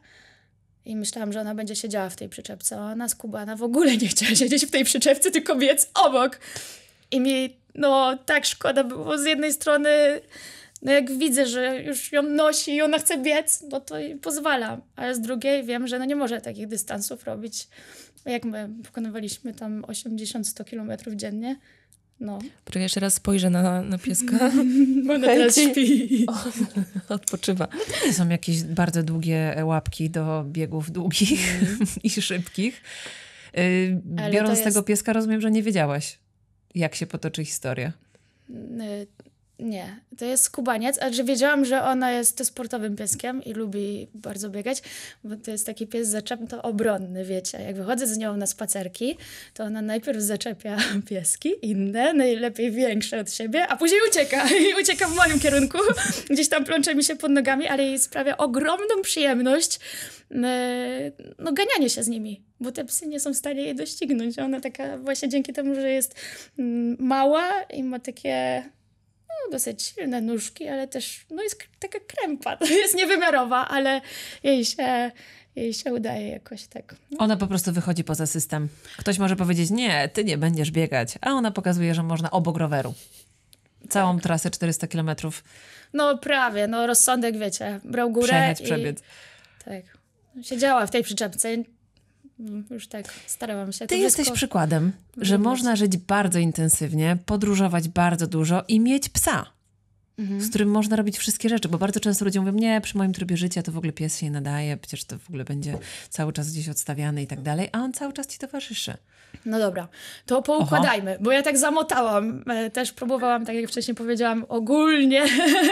i myślałam, że ona będzie siedziała w tej przyczepce. A ona skubana w ogóle nie chciała siedzieć w tej przyczepce, tylko biec obok. I mi no tak szkoda było z jednej strony no jak widzę, że już ją nosi i ona chce biec, no to jej pozwalam. Ale z drugiej wiem, że no nie może takich dystansów robić, jak my pokonywaliśmy tam 80-100 kilometrów dziennie. No. Poczekaj, jeszcze raz spojrzę na, na pieska. Bo ona teraz śpi. Odpoczywa. No to nie są jakieś bardzo długie e, łapki do biegów długich mm. i szybkich. Y, biorąc jest... tego pieska, rozumiem, że nie wiedziałaś, jak się potoczy historia. Y, nie, to jest kubaniec, a że wiedziałam, że ona jest sportowym pieskiem i lubi bardzo biegać, bo to jest taki pies zaczepny, obronny, wiecie. Jak wychodzę z nią na spacerki, to ona najpierw zaczepia pieski, inne, najlepiej większe od siebie, a później ucieka i ucieka w moim kierunku. Gdzieś tam plącze mi się pod nogami, ale jej sprawia ogromną przyjemność no, ganianie się z nimi, bo te psy nie są w stanie jej doścignąć. Ona taka właśnie dzięki temu, że jest mała i ma takie no, dosyć silne nóżki, ale też no, jest taka krępa, to jest niewymiarowa, ale jej się, jej się udaje jakoś tak. No. Ona po prostu wychodzi poza system. Ktoś może powiedzieć, nie, ty nie będziesz biegać, a ona pokazuje, że można obok roweru. Całą tak. trasę 400 kilometrów. No prawie, no rozsądek wiecie, brał górę Przejechać, i... przebiec. Tak. No, siedziała w tej przyczepce, Mm, już tak, starałam się. Ty jesteś przykładem, że można żyć bardzo intensywnie, podróżować bardzo dużo i mieć psa. Mhm. z którym można robić wszystkie rzeczy, bo bardzo często ludzie mówią, nie, przy moim trybie życia to w ogóle pies się nie nadaje, przecież to w ogóle będzie cały czas gdzieś odstawiany i tak dalej, a on cały czas ci towarzyszy. No dobra, to poukładajmy, Oho. bo ja tak zamotałam, e, też próbowałam, tak jak wcześniej powiedziałam, ogólnie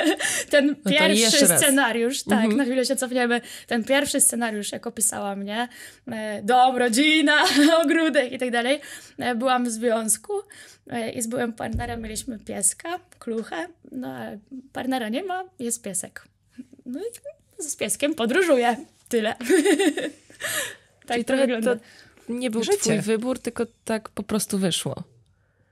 ten no pierwszy scenariusz, raz. tak, mhm. na chwilę się cofniemy, ten pierwszy scenariusz, jak opisała mnie, e, dom, rodzina, ogródek i tak dalej, e, byłam w związku, E, i z byłym partnerem mieliśmy pieska, kluchę, no ale partnera nie ma, jest piesek. No i z pieskiem podróżuję. Tyle. tak Czyli to wygląda. To nie był Życie. twój wybór, tylko tak po prostu wyszło.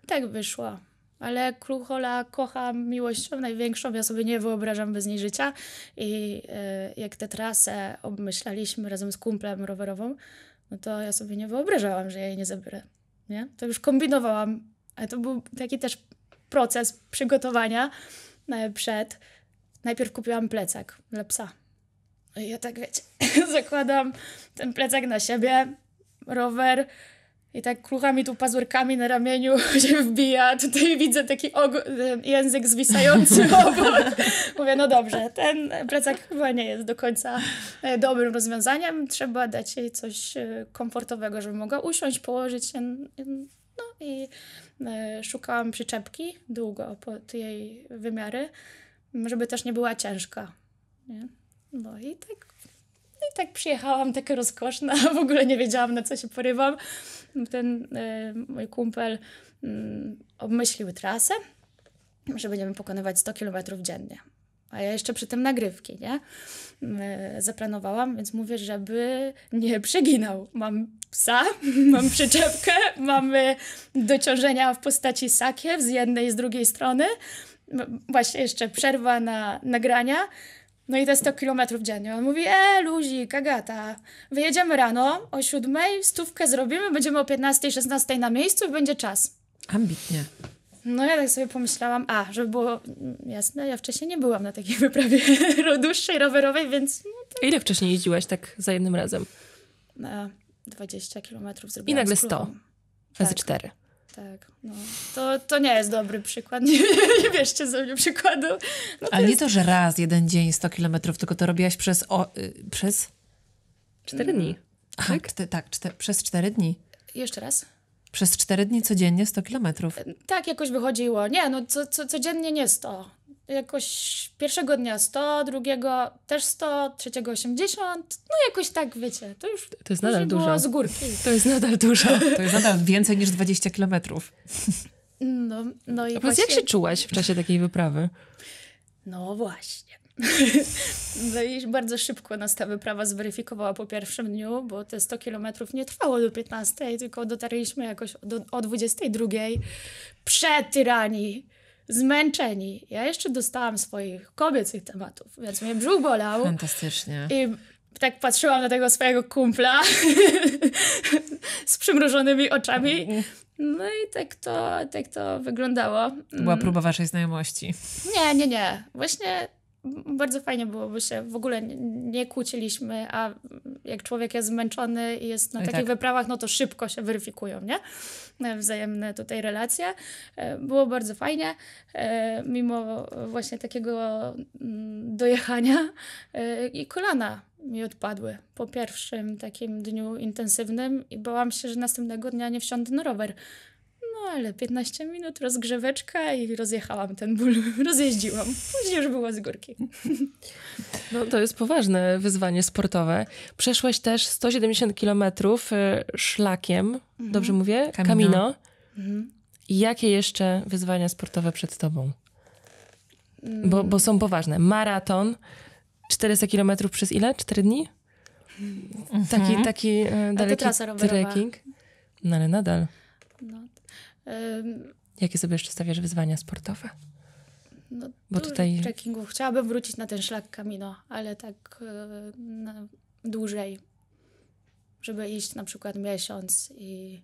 Tak wyszło. Ale Kruchola kocham miłością największą. Ja sobie nie wyobrażam bez niej życia. I y, jak tę trasę obmyślaliśmy razem z kumplem rowerową, no to ja sobie nie wyobrażałam, że jej nie zabiorę. Nie? To już kombinowałam ale to był taki też proces przygotowania e, przed. Najpierw kupiłam plecak dla psa. No I ja tak wiecie, zakładam ten plecak na siebie, rower i tak kruchami tu pazurkami na ramieniu się wbija. Tutaj widzę taki e, język zwisający obok. Mówię, no dobrze, ten plecak chyba nie jest do końca e, dobrym rozwiązaniem. Trzeba dać jej coś komfortowego, żeby mogła usiąść, położyć się no i e, szukałam przyczepki długo pod jej wymiary, żeby też nie była ciężka. Nie? No i tak i tak przyjechałam, taka rozkoszna, w ogóle nie wiedziałam, na co się porywam. Ten e, mój kumpel mm, obmyślił trasę, że będziemy pokonywać 100 km dziennie. A ja jeszcze przy tym nagrywki, nie? Mm, e, zaplanowałam, więc mówię, żeby nie przeginał. Mam psa, mam przyczepkę, mamy dociążenia w postaci sakiew z jednej i z drugiej strony. Właśnie jeszcze przerwa na nagrania. No i to 100 kilometrów dziennie. On mówi, e, luzi, kagata, wyjedziemy rano o siódmej, stówkę zrobimy, będziemy o 15, 16 na miejscu i będzie czas. Ambitnie. No ja tak sobie pomyślałam, a, żeby było jasne, ja wcześniej nie byłam na takiej wyprawie dłuższej, rowerowej, więc... No to... Ile wcześniej jeździłaś tak za jednym razem? Na 20 kilometrów zrobiłam I nagle 100, razy tak. 4. Tak, no. To, to nie jest dobry przykład, nie, nie bierzcie ze mnie przykładu. No Ale jest... nie to, że raz, jeden dzień 100 kilometrów, tylko to robiłaś przez... O, y, przez... Cztery dni. Aha, tak, tak przez cztery dni. Jeszcze raz. Przez 4 dni codziennie 100 kilometrów. Tak, jakoś wychodziło. Nie, no co, co, codziennie nie 100. Jakoś pierwszego dnia 100, drugiego też 100, trzeciego 80. No jakoś tak, wiecie, to już To jest nadal dużo. z górki. To jest nadal dużo. To jest nadal więcej niż 20 kilometrów. No, no i A właśnie... jak się czułaś w czasie takiej wyprawy? No właśnie. No i bardzo szybko nastawy prawa zweryfikowała po pierwszym dniu, bo te 100 kilometrów nie trwało do 15, tylko dotarliśmy jakoś do, o 22 przetyrani, zmęczeni. Ja jeszcze dostałam swoich kobiecych tematów, więc mnie brzuch bolał. Fantastycznie. I tak patrzyłam na tego swojego kumpla z przymrużonymi oczami. No i tak to, tak to wyglądało. była mm. próba waszej znajomości. Nie, nie, nie. Właśnie bardzo fajnie byłoby się, w ogóle nie, kłóciliśmy, a jak człowiek jest zmęczony i jest na I tak. takich tak. wyprawach, no to szybko się weryfikują, nie? E, wzajemne tutaj relacje. E, było bardzo fajnie, e, mimo właśnie takiego mm, dojechania i kolana mi odpadły po pierwszym takim dniu intensywnym i bałam się, że następnego dnia nie wsiądę na rower ale 15 minut rozgrzeweczka i rozjechałam ten ból, rozjeździłam. Później już była z górki. No to jest poważne wyzwanie sportowe. Przeszłaś też 170 kilometrów e, szlakiem, mhm. dobrze mówię? Camino. Mhm. Jakie jeszcze wyzwania sportowe przed tobą? Mm. Bo, bo są poważne. Maraton, 400 kilometrów przez ile? 4 dni? Taki, mhm. taki e, daleki trekking. No ale nadal. No, Jakie sobie jeszcze stawiasz wyzwania sportowe? No, Bo tutaj... trekkingu. Chciałabym wrócić na ten szlak Kamino, ale tak yy, dłużej, żeby iść na przykład miesiąc i...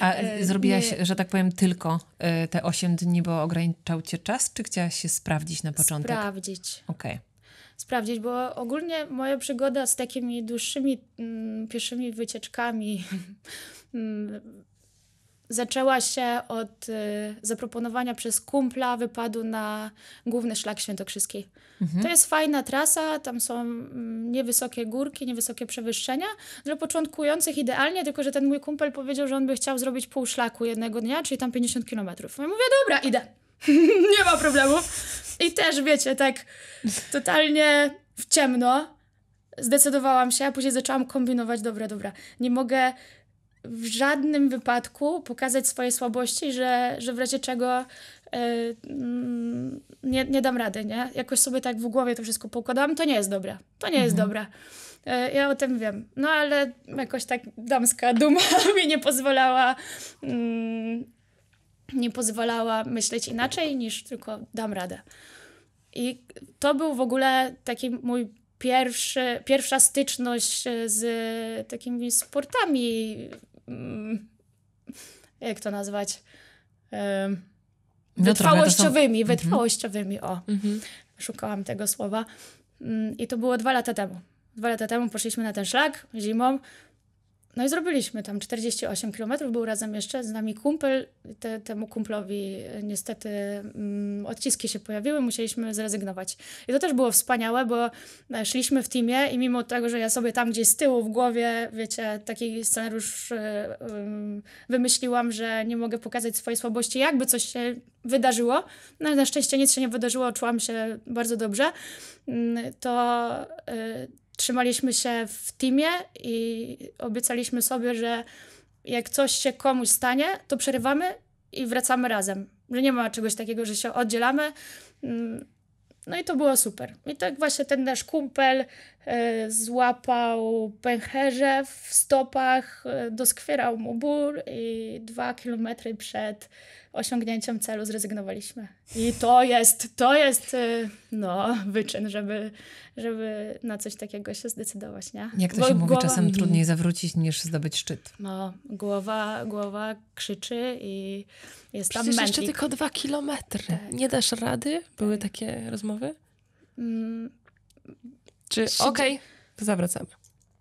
A e, zrobiłaś, nie, że tak powiem, tylko e, te 8 dni, bo ograniczał cię czas, czy chciałaś się sprawdzić na początek? Sprawdzić. Okej. Okay. Sprawdzić, bo ogólnie moja przygoda z takimi dłuższymi m, mm, pieszymi wycieczkami Mm, zaczęła się od y, zaproponowania przez kumpla wypadu na główny szlak świętokrzyski. Mhm. To jest fajna trasa, tam są mm, niewysokie górki, niewysokie przewyższenia, dla początkujących idealnie, tylko że ten mój kumpel powiedział, że on by chciał zrobić pół szlaku jednego dnia, czyli tam 50 kilometrów. Ja mówię, dobra, idę. Nie ma problemu. I też, wiecie, tak totalnie w ciemno zdecydowałam się, a później zaczęłam kombinować, dobra, dobra, nie mogę w żadnym wypadku pokazać swoje słabości, że, że w razie czego yy, nie, nie dam rady, nie? Jakoś sobie tak w głowie to wszystko poukładałam, to nie jest dobra, to nie jest mhm. dobra. Yy, e, ja o tym wiem. No ale jakoś tak damska duma mi nie pozwalała yy, nie pozwalała myśleć inaczej niż tylko dam radę. I to był w ogóle taki mój pierwszy, pierwsza styczność z takimi sportami Mm, jak to nazwać? No wytrwałościowymi, mhm. wytrwałościowymi, o. Mhm. Szukałam tego słowa. Mm, I to było dwa lata temu. Dwa lata temu poszliśmy na ten szlak zimą. No i zrobiliśmy tam 48 km, był razem jeszcze z nami kumpel, te, temu kumplowi e, niestety mm, odciski się pojawiły, musieliśmy zrezygnować. I to też było wspaniałe, bo e, szliśmy w teamie i mimo tego, że ja sobie tam gdzieś z tyłu w głowie, wiecie, taki scenariusz e, wymyśliłam, że nie mogę pokazać swojej słabości, jakby coś się wydarzyło, no na szczęście nic się nie wydarzyło, czułam się bardzo dobrze, mm, to... Y, trzymaliśmy się w teamie i obiecaliśmy sobie, że jak coś się komuś stanie, to przerywamy i wracamy razem. Że nie ma czegoś takiego, że się oddzielamy. Mm, no i to było super. I tak właśnie ten nasz kumpel E, złapał pęcherze w stopach, e, doskwierał mu ból i dwa kilometry przed osiągnięciem celu zrezygnowaliśmy. I to jest, to jest e, no, wyczyn, żeby, żeby na coś takiego się zdecydować, nie? Jak to się mówi, głowa... czasem trudniej zawrócić niż zdobyć szczyt. No, głowa, głowa krzyczy i jest Przecież tam mętlik. jeszcze tylko dwa kilometry. Tak. Nie dasz rady? Były tak. takie rozmowy? Mm, czy okej, okay, to zawracamy.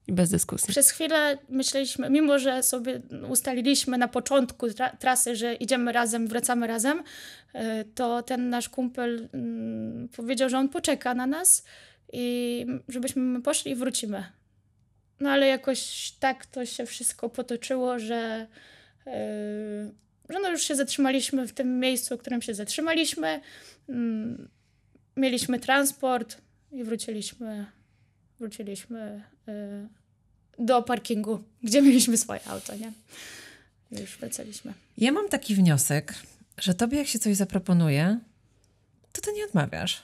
I bez dyskusji. Przez chwilę myśleliśmy, mimo że sobie ustaliliśmy na początku tra- trasy, że idziemy razem, wracamy razem, e, to ten nasz kumpel mm, powiedział, że on poczeka na nas i żebyśmy poszli i wrócimy. No ale jakoś tak to się wszystko potoczyło, że, yy, że no już się zatrzymaliśmy w tym miejscu, w którym się zatrzymaliśmy. Yy, mieliśmy transport i wróciliśmy wróciliśmy y, do parkingu, gdzie mieliśmy swoje auto, nie? Już wracaliśmy. Ja mam taki wniosek, że tobie jak się coś zaproponuje, to ty nie odmawiasz.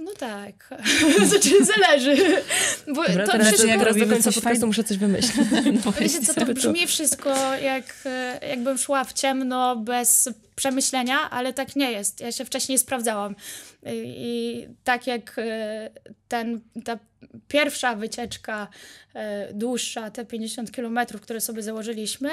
No tak, znaczy zależy. Bo Dobra, to znaczy, jak robimy coś muszę coś wymyślić. No Wiecie co, to brzmi wszystko jak jakbym szła w ciemno bez przemyślenia, ale tak nie jest. Ja się wcześniej sprawdzałam. I tak jak e, ten, ta pierwsza wycieczka e, dłuższa, te 50 km, które sobie założyliśmy,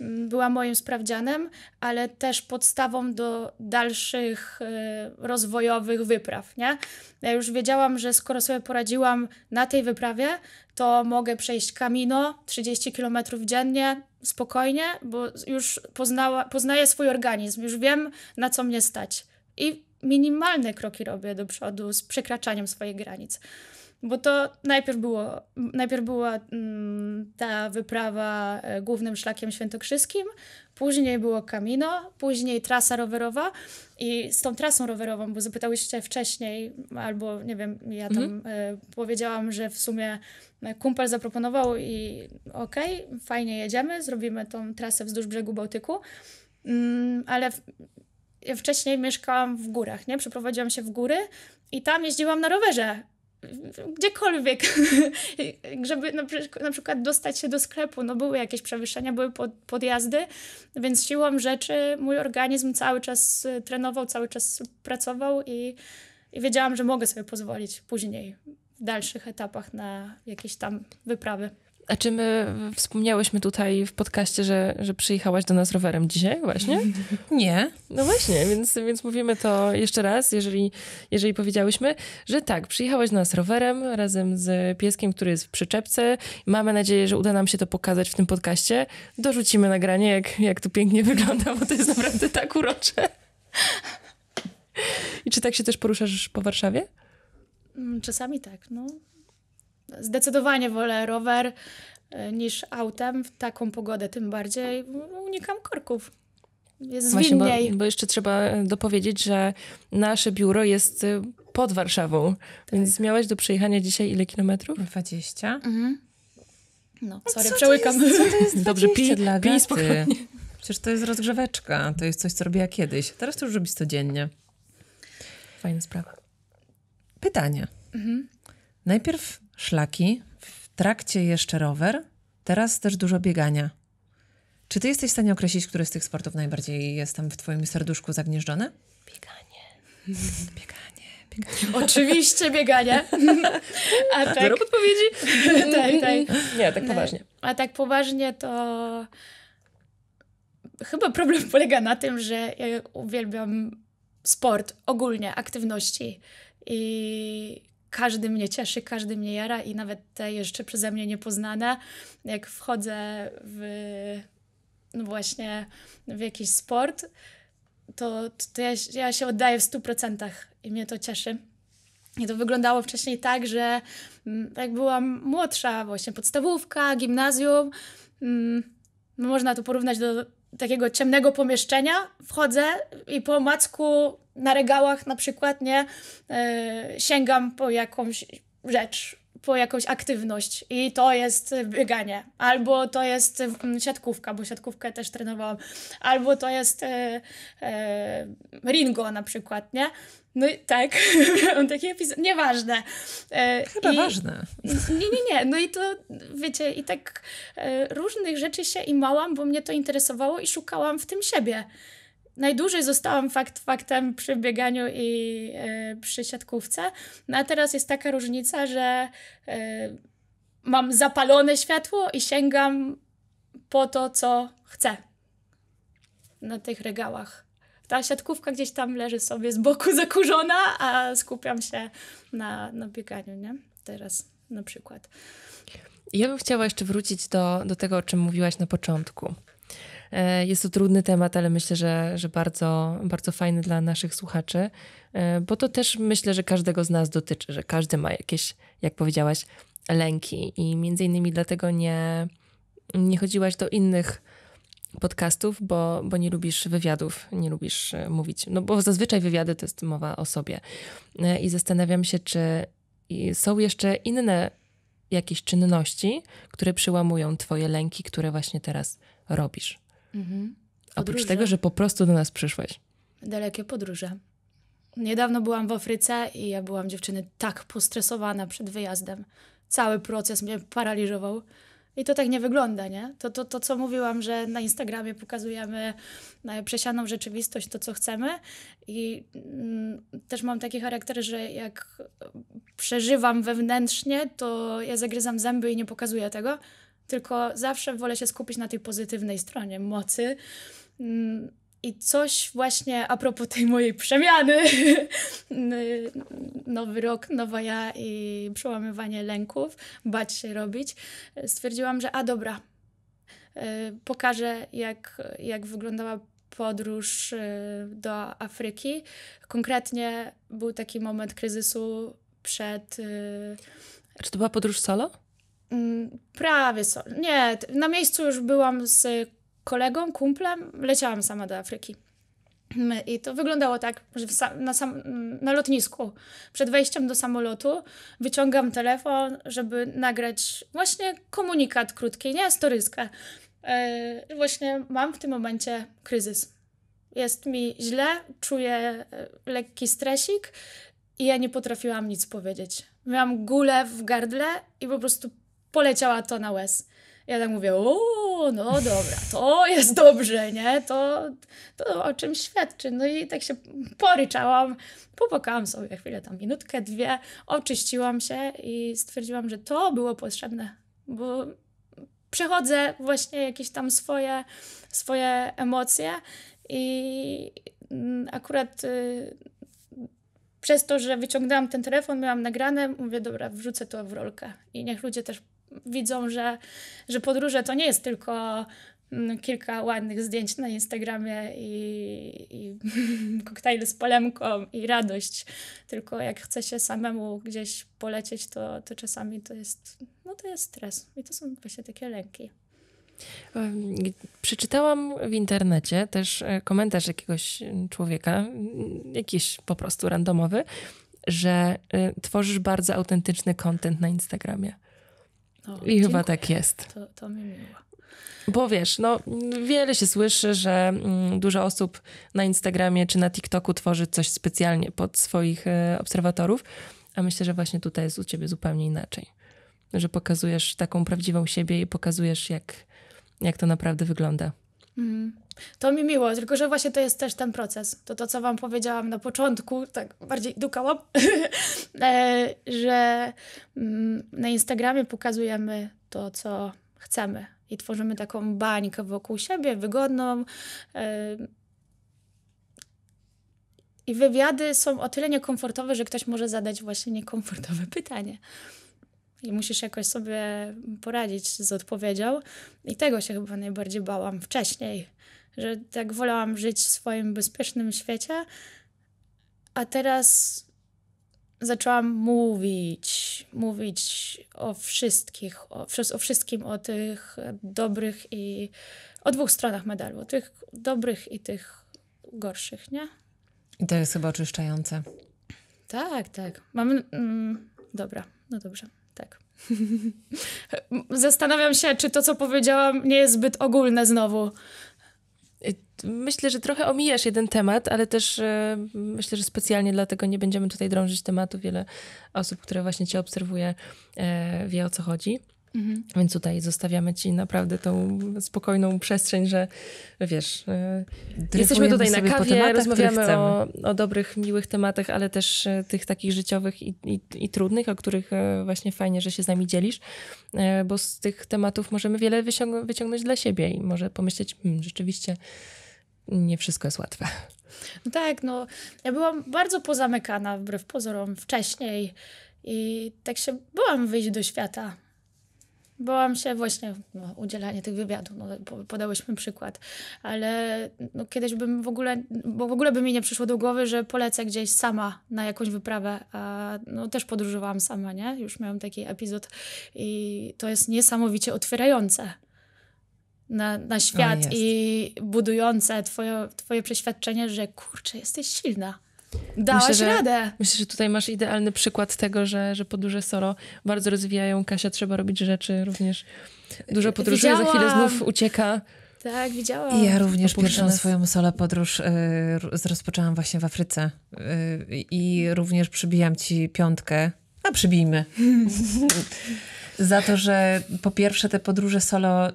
mm, była moim sprawdzianem, ale też podstawą do dalszych e, rozwojowych wypraw. Nie? Ja już wiedziałam, że skoro sobie poradziłam na tej wyprawie, to mogę przejść Camino 30 km dziennie spokojnie, bo już poznała, poznaję swój organizm, już wiem na co mnie stać. I minimalne kroki robię do przodu z przekraczaniem swoich granic. Bo to najpierw, było, najpierw była mm, ta wyprawa e, głównym szlakiem świętokrzyskim, później było kamino, później trasa rowerowa i z tą trasą rowerową, bo zapytałyście wcześniej, albo nie wiem, ja tam mhm. E, powiedziałam, że w sumie e, kumpel zaproponował i okej, okay, fajnie jedziemy, zrobimy tą trasę wzdłuż brzegu Bałtyku, mm, ale wcześniej mieszkałam w górach, nie? Przeprowadziłam się w góry i tam jeździłam na rowerze gdziekolwiek, żeby na, przykład dostać się do sklepu, no były jakieś przewyższenia, były podjazdy, więc siłą rzeczy mój organizm cały czas y, trenował, cały czas pracował i, i wiedziałam, że mogę sobie pozwolić później w dalszych etapach na jakieś tam wyprawy. A czy my wspomniałyśmy tutaj w podcaście, że, że przyjechałaś do nas rowerem dzisiaj właśnie? Nie. No właśnie, więc, więc mówimy to jeszcze raz, jeżeli, jeżeli powiedziałyśmy, że tak, przyjechałaś do nas rowerem razem z pieskiem, który jest w przyczepce. Mamy nadzieję, że uda nam się to pokazać w tym podcaście. Dorzucimy nagranie, jak, jak to pięknie wygląda, bo to jest naprawdę tak urocze. I czy tak się też poruszasz po Warszawie? Mm, czasami tak, no. Zdecydowanie wolę rower e, niż autem, w taką pogodę tym bardziej. Unikam korków. Jest Właśnie, bo, bo, jeszcze trzeba e, dopowiedzieć, że nasze biuro jest e, pod Warszawą, tak. więc miałaś do przejechania dzisiaj ile kilometrów? 20. Mhm. No, sorry, co przełykam. To jest, co to jest Dobrze, pij, dla pij spokojnie. Przecież to jest rozgrzeweczka, to jest coś, co robiła kiedyś. Teraz to już robisz codziennie. Fajna sprawa. Pytanie. Mhm. Najpierw szlaki, w trakcie jeszcze rower, teraz też dużo biegania. Czy ty jesteś w stanie określić, który z tych sportów najbardziej jest tam w twoim serduszku zagnieżdżony? Bieganie. Bieganie. bieganie. Oczywiście bieganie. A tak... Zero odpowiedzi. tak, tak. Nie, tak poważnie. A tak poważnie to... Chyba problem polega na tym, że ja uwielbiam sport ogólnie, aktywności. I każdy mnie cieszy, każdy mnie jara i nawet te jeszcze przeze mnie niepoznane, jak wchodzę w no właśnie w jakiś sport, to, to, ja, ja się oddaję w 100% i mnie to cieszy. I to wyglądało wcześniej tak, że mm, jak byłam młodsza, właśnie podstawówka, gimnazjum, mm, no można to porównać do takiego ciemnego pomieszczenia, wchodzę i po macku na regałach na przykład, nie, yy, sięgam po jakąś rzecz, po jakąś aktywność i to jest bieganie, albo to jest mm, siatkówka, bo siatkówkę też trenowałam, albo to jest yy, yy, ringo na przykład, nie, no tak, on taki epizod, nieważne. E, Chyba I... ważne. Nie, nie, nie, no i to wiecie, i tak e, różnych rzeczy się imałam, bo mnie to interesowało i szukałam w tym siebie. Najdłużej zostałam fakt faktem przy bieganiu i e, przy siatkówce, no a teraz jest taka różnica, że mam zapalone światło i sięgam po to, co chcę na tych regałach ta siatkówka gdzieś tam leży sobie z boku zakurzona, a skupiam się na, na bieganiu, nie? Teraz na przykład. Ja bym chciała jeszcze wrócić do, do tego, o czym mówiłaś na początku. E, jest to trudny temat, ale myślę, że, że bardzo, bardzo fajny dla naszych słuchaczy, e, bo to też myślę, że każdego z nas dotyczy, że każdy ma jakieś, jak powiedziałaś, lęki i między innymi dlatego nie, nie chodziłaś do innych podcastów, bo, bo nie lubisz wywiadów, nie lubisz e, mówić. No bo zazwyczaj wywiady to jest mowa o sobie. E, I zastanawiam się, czy są jeszcze inne jakieś czynności, które przyłamują twoje lęki, które właśnie teraz robisz. Mhm. Oprócz tego, że po prostu do nas przyszłeś. Dalekie podróże. Niedawno byłam w Afryce i ja byłam dziewczyny tak postresowana przed wyjazdem. Cały proces mnie paraliżował. I to tak nie wygląda, nie? To, to, to co mówiłam, że na Instagramie pokazujemy e, przesianą rzeczywistość, to co chcemy. I mm, też mam taki charakter, że jak przeżywam wewnętrznie, to ja zagryzam zęby i nie pokazuję tego, tylko zawsze wolę się skupić na tej pozytywnej stronie mocy. Mm, i coś właśnie a propos tej mojej przemiany, nowy rok, nowa ja i przełamywanie lęków, bać się robić, stwierdziłam, że a dobra, e, pokażę jak, jak wyglądała podróż e, do Afryki. Konkretnie był taki moment kryzysu przed... E, Czy to była podróż solo? Mm, prawie solo. Nie, na miejscu już byłam z kolegą, kumplem leciałam sama do Afryki. I to wyglądało tak, że na, sam, na lotnisku, przed wejściem do samolotu, wyciągam telefon, żeby nagrać właśnie komunikat krótki, nie storyzkę. Yy, e, właśnie mam w tym momencie kryzys. Jest mi źle, czuję e, lekki stresik i ja nie potrafiłam nic powiedzieć. Miałam gulę w gardle i po prostu poleciała to na łez. Ja tak mówię, o, no dobra, to jest dobrze, nie? To, to o czym świadczy. No i tak się poryczałam, popłakałam sobie chwilę, tam minutkę, dwie, oczyściłam się i stwierdziłam, że to było potrzebne, bo przechodzę właśnie jakieś tam swoje, swoje emocje i akurat y, przez to, że wyciągnęłam ten telefon, miałam nagrane, mówię, dobra, wrzucę to w rolkę i niech ludzie też widzą, że, że podróże to nie jest tylko mm, kilka ładnych zdjęć na Instagramie i, i koktajle z polemką i radość. Tylko jak chce się samemu gdzieś polecieć, to, to czasami to jest, no to jest stres. I to są właśnie takie lęki. Przeczytałam w internecie też e, komentarz jakiegoś człowieka, jakiś po prostu randomowy, że e, tworzysz bardzo autentyczny content na Instagramie. No, I dziękuję. chyba tak jest. To, to mi miło. Bo wiesz, no wiele się słyszy, że mm, dużo osób na Instagramie czy na TikToku tworzy coś specjalnie pod swoich e, obserwatorów, a myślę, że właśnie tutaj jest u ciebie zupełnie inaczej. Że pokazujesz taką prawdziwą siebie i pokazujesz, jak, jak to naprawdę wygląda. Mhm. To mi miło, tylko że właśnie to jest też ten proces. To to, co Wam powiedziałam na początku, tak bardziej dukałam, e, że mm, na Instagramie pokazujemy to, co chcemy i tworzymy taką bańkę wokół siebie, wygodną. E, I wywiady są o tyle niekomfortowe, że ktoś może zadać właśnie niekomfortowe pytanie. I musisz jakoś sobie poradzić z odpowiedzią. I tego się chyba najbardziej bałam wcześniej, że tak wolałam żyć w swoim bezpiecznym świecie, a teraz zaczęłam mówić, mówić o wszystkich, o, o wszystkim, o tych dobrych i o dwóch stronach medalu, o tych dobrych i tych gorszych, nie? I to jest chyba oczyszczające. Tak, tak. Mam. Mm, dobra, no dobrze, tak. Zastanawiam się, czy to, co powiedziałam, nie jest zbyt ogólne znowu. Myślę, że trochę omijasz jeden temat, ale też e, myślę, że specjalnie dlatego nie będziemy tutaj drążyć tematu. Wiele osób, które właśnie Cię obserwuje, e, wie o co chodzi. Mhm. Więc tutaj zostawiamy ci naprawdę tą spokojną przestrzeń, że wiesz, e, Dryfujemy jesteśmy tutaj na kawie, rozmawiamy o, o, dobrych, miłych tematach, ale też e, tych takich życiowych i, i, i, trudnych, o których e, właśnie fajnie, że się z nami dzielisz, bo z tych tematów możemy wiele wyciągnąć dla siebie i może pomyśleć, hmm, rzeczywiście nie wszystko jest łatwe. No tak, no ja byłam bardzo pozamykana wbrew pozorom wcześniej i tak się bałam wyjść do świata bałam się właśnie no, udzielania tych wywiadów. No, podałyśmy przykład, ale no, kiedyś bym w ogóle, bo w ogóle by mi nie przyszło do głowy, że polecę gdzieś sama na jakąś wyprawę. A, no, też podróżowałam sama, nie? Już miałam taki epizod i to jest niesamowicie otwierające. Na, na świat i budujące twoje, twoje przeświadczenie, że kurczę, jesteś silna. Dałaś myślę, że, Myślę, że tutaj masz idealny przykład tego, że, że podróże solo bardzo rozwijają. Kasia, trzeba robić rzeczy również. Dużo podróży za chwilę znów ucieka. Tak, widziałam. I ja również pierwszą nas. swoją solo podróż y, rozpoczęłam właśnie w Afryce. Y, I również przybijam ci piątkę. A przybijmy. za to, że po pierwsze te podróże solo... Y,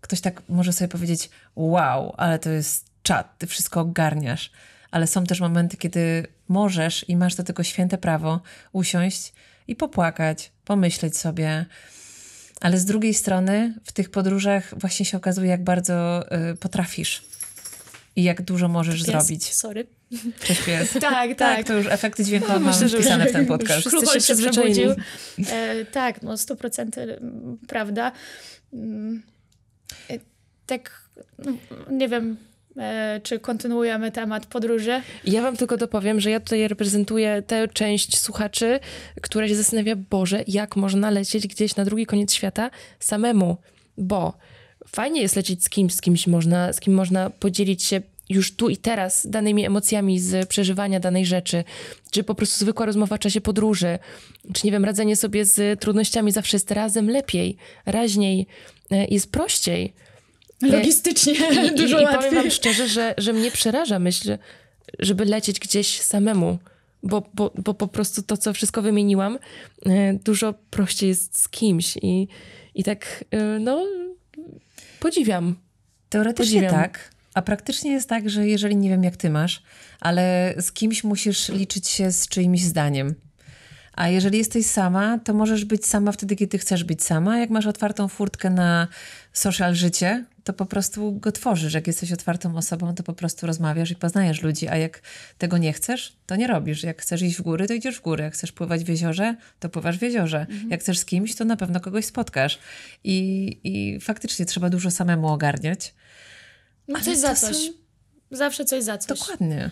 ktoś tak może sobie powiedzieć, wow, ale to jest czat, ty wszystko ogarniasz ale są też momenty, kiedy możesz i masz do tego święte prawo usiąść i popłakać, pomyśleć sobie. Ale z drugiej strony, w tych podróżach właśnie się okazuje, jak bardzo y, potrafisz i jak dużo możesz pies, zrobić. Sorry. Cześć pies. tak, tak, tak. To już efekty dźwiękowe no, myślę, że w ten podcast. Wszyscy się przebudził. E, tak, no 100% y, prawda. Mm, e, tak, no, nie wiem, E, czy kontynuujemy temat podróży. Ja wam tylko dopowiem, że ja tutaj reprezentuję tę część słuchaczy, która się zastanawia, Boże, jak można lecieć gdzieś na drugi koniec świata samemu, bo fajnie jest lecieć z kimś, z kimś można, z kim można podzielić się już tu i teraz danymi emocjami z przeżywania danej rzeczy, czy po prostu zwykła rozmowa w czasie podróży, czy nie wiem, radzenie sobie z trudnościami zawsze jest razem lepiej, raźniej, e, jest prościej E, logistycznie I, dużo i, i powiem wam szczerze, że, że mnie przeraża myśl, żeby lecieć gdzieś samemu. Bo, bo, bo po prostu to, co wszystko wymieniłam, e, dużo prościej jest z kimś. I, i tak, e, no, podziwiam. Teoretycznie podziwiam. tak. A praktycznie jest tak, że jeżeli nie wiem, jak ty masz, ale z kimś musisz liczyć się z czyimś zdaniem. A jeżeli jesteś sama, to możesz być sama wtedy, kiedy chcesz być sama. Jak masz otwartą furtkę na social życie, to po prostu go tworzysz. Jak jesteś otwartą osobą, to po prostu rozmawiasz i poznajesz ludzi, a jak tego nie chcesz, to nie robisz. Jak chcesz iść w góry, to idziesz w góry. Jak chcesz pływać w jeziorze, to pływasz w jeziorze. Mhm. Jak chcesz z kimś, to na pewno kogoś spotkasz. I, i faktycznie trzeba dużo samemu ogarniać. No Ale coś za coś. Są... Zawsze coś za coś. Dokładnie.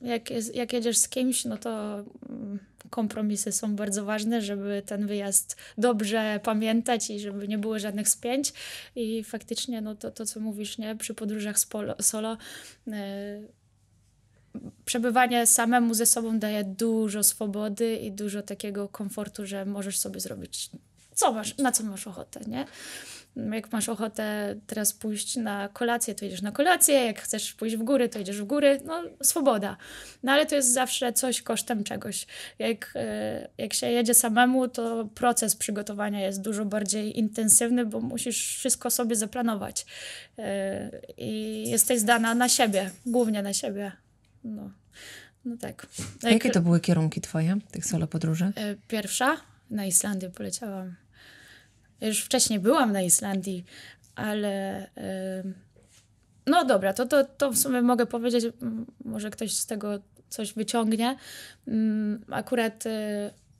Jak, jak jedziesz z kimś, no to mm, kompromisy są bardzo ważne, żeby ten wyjazd dobrze pamiętać i żeby nie było żadnych spięć. I faktycznie no, to, to co mówisz, nie? Przy podróżach solo yy, przebywanie samemu ze sobą daje dużo swobody i dużo takiego komfortu, że możesz sobie zrobić co masz, na co masz ochotę, nie? jak masz ochotę teraz pójść na kolację, to idziesz na kolację, jak chcesz pójść w góry, to idziesz w góry, no swoboda. No ale to jest zawsze coś kosztem czegoś. Jak, e, jak się jedzie samemu, to proces przygotowania jest dużo bardziej intensywny, bo musisz wszystko sobie zaplanować e, i jesteś zdana na siebie, głównie na siebie. No, no tak. Jak... Jakie to były kierunki twoje, tych solo podróży? E, pierwsza na Islandię poleciałam. Już wcześniej byłam na Islandii, ale. No dobra, to, to, to w sumie mogę powiedzieć, może ktoś z tego coś wyciągnie. Mm, akurat y,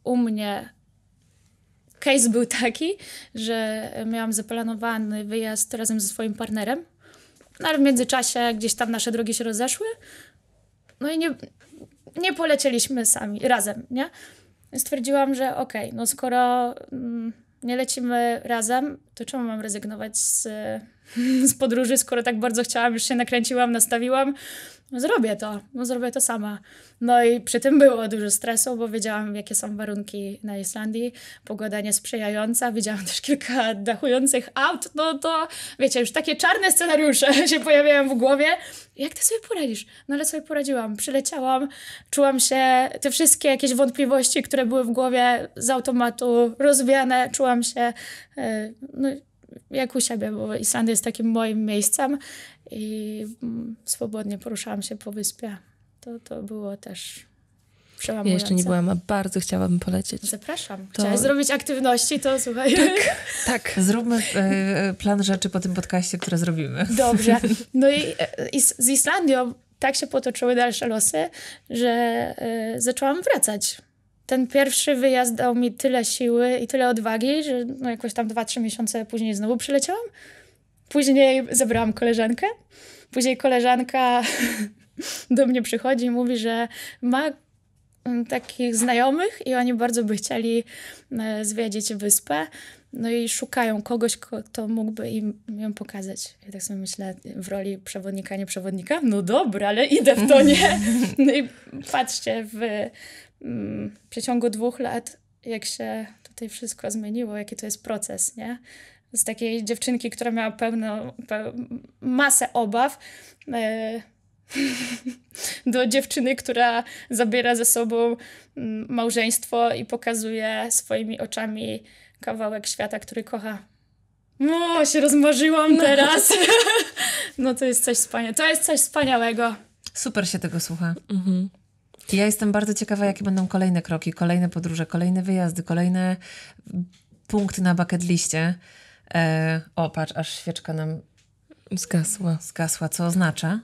u mnie case był taki, że miałam zaplanowany wyjazd razem ze swoim partnerem, no ale w międzyczasie gdzieś tam nasze drogi się rozeszły. No i nie, nie polecieliśmy sami, razem, nie? Stwierdziłam, że okej, okay, no skoro mm, nie lecimy razem, to czemu mam rezygnować z z podróży, skoro tak bardzo chciałam, już się nakręciłam, nastawiłam, zrobię to, no zrobię to sama. No i przy tym było dużo stresu, bo wiedziałam, jakie są warunki na Islandii, pogoda niesprzyjająca, widziałam też kilka dachujących aut, no to wiecie, już takie czarne scenariusze się pojawiają w głowie. Jak ty sobie poradzisz? No ale sobie poradziłam, przyleciałam, czułam się, te wszystkie jakieś wątpliwości, które były w głowie z automatu rozwiane, czułam się, e, no jak u siebie, bo Islandia jest takim moim miejscem i mm, swobodnie poruszałam się po wyspie. To, to było też przełamujące. Ja jeszcze nie byłam, a bardzo chciałabym polecieć. Zapraszam. To... Chciałaś zrobić aktywności, to słuchaj. Tak, tak. zróbmy e, e, plan rzeczy po tym podcaście, które zrobimy. Dobrze. No i, e, i z Islandią tak się potoczyły dalsze losy, że e, zaczęłam wracać ten pierwszy wyjazd dał mi tyle siły i tyle odwagi, że no jakoś tam 2-3 miesiące później znowu przyleciałam. Później zebrałam koleżankę. Później koleżanka do mnie przychodzi i mówi, że ma mm, takich znajomych i oni bardzo by chcieli e, zwiedzić wyspę. No i szukają kogoś, kto mógłby im ją pokazać. Ja tak sobie myślę, w roli przewodnika, nie przewodnika, no dobra, ale idę w to, nie? No i patrzcie, w mm, przeciągu dwóch lat, jak się tutaj wszystko zmieniło, jaki to jest proces, nie? Z takiej dziewczynki, która miała pełno, masę obaw, yy, do dziewczyny, która zabiera ze sobą mm, małżeństwo i pokazuje swoimi oczami kawałek świata, który kocha. No, się rozmarzyłam no. teraz. no to jest coś wspaniałego. To jest coś wspaniałego. Super się tego słucha. Mhm. Ja jestem bardzo ciekawa, jakie będą kolejne kroki, kolejne podróże, kolejne wyjazdy, kolejne punkty na bucket liście. E, o, patrz, aż świeczka nam Zgasła. Zgasła, co oznacza?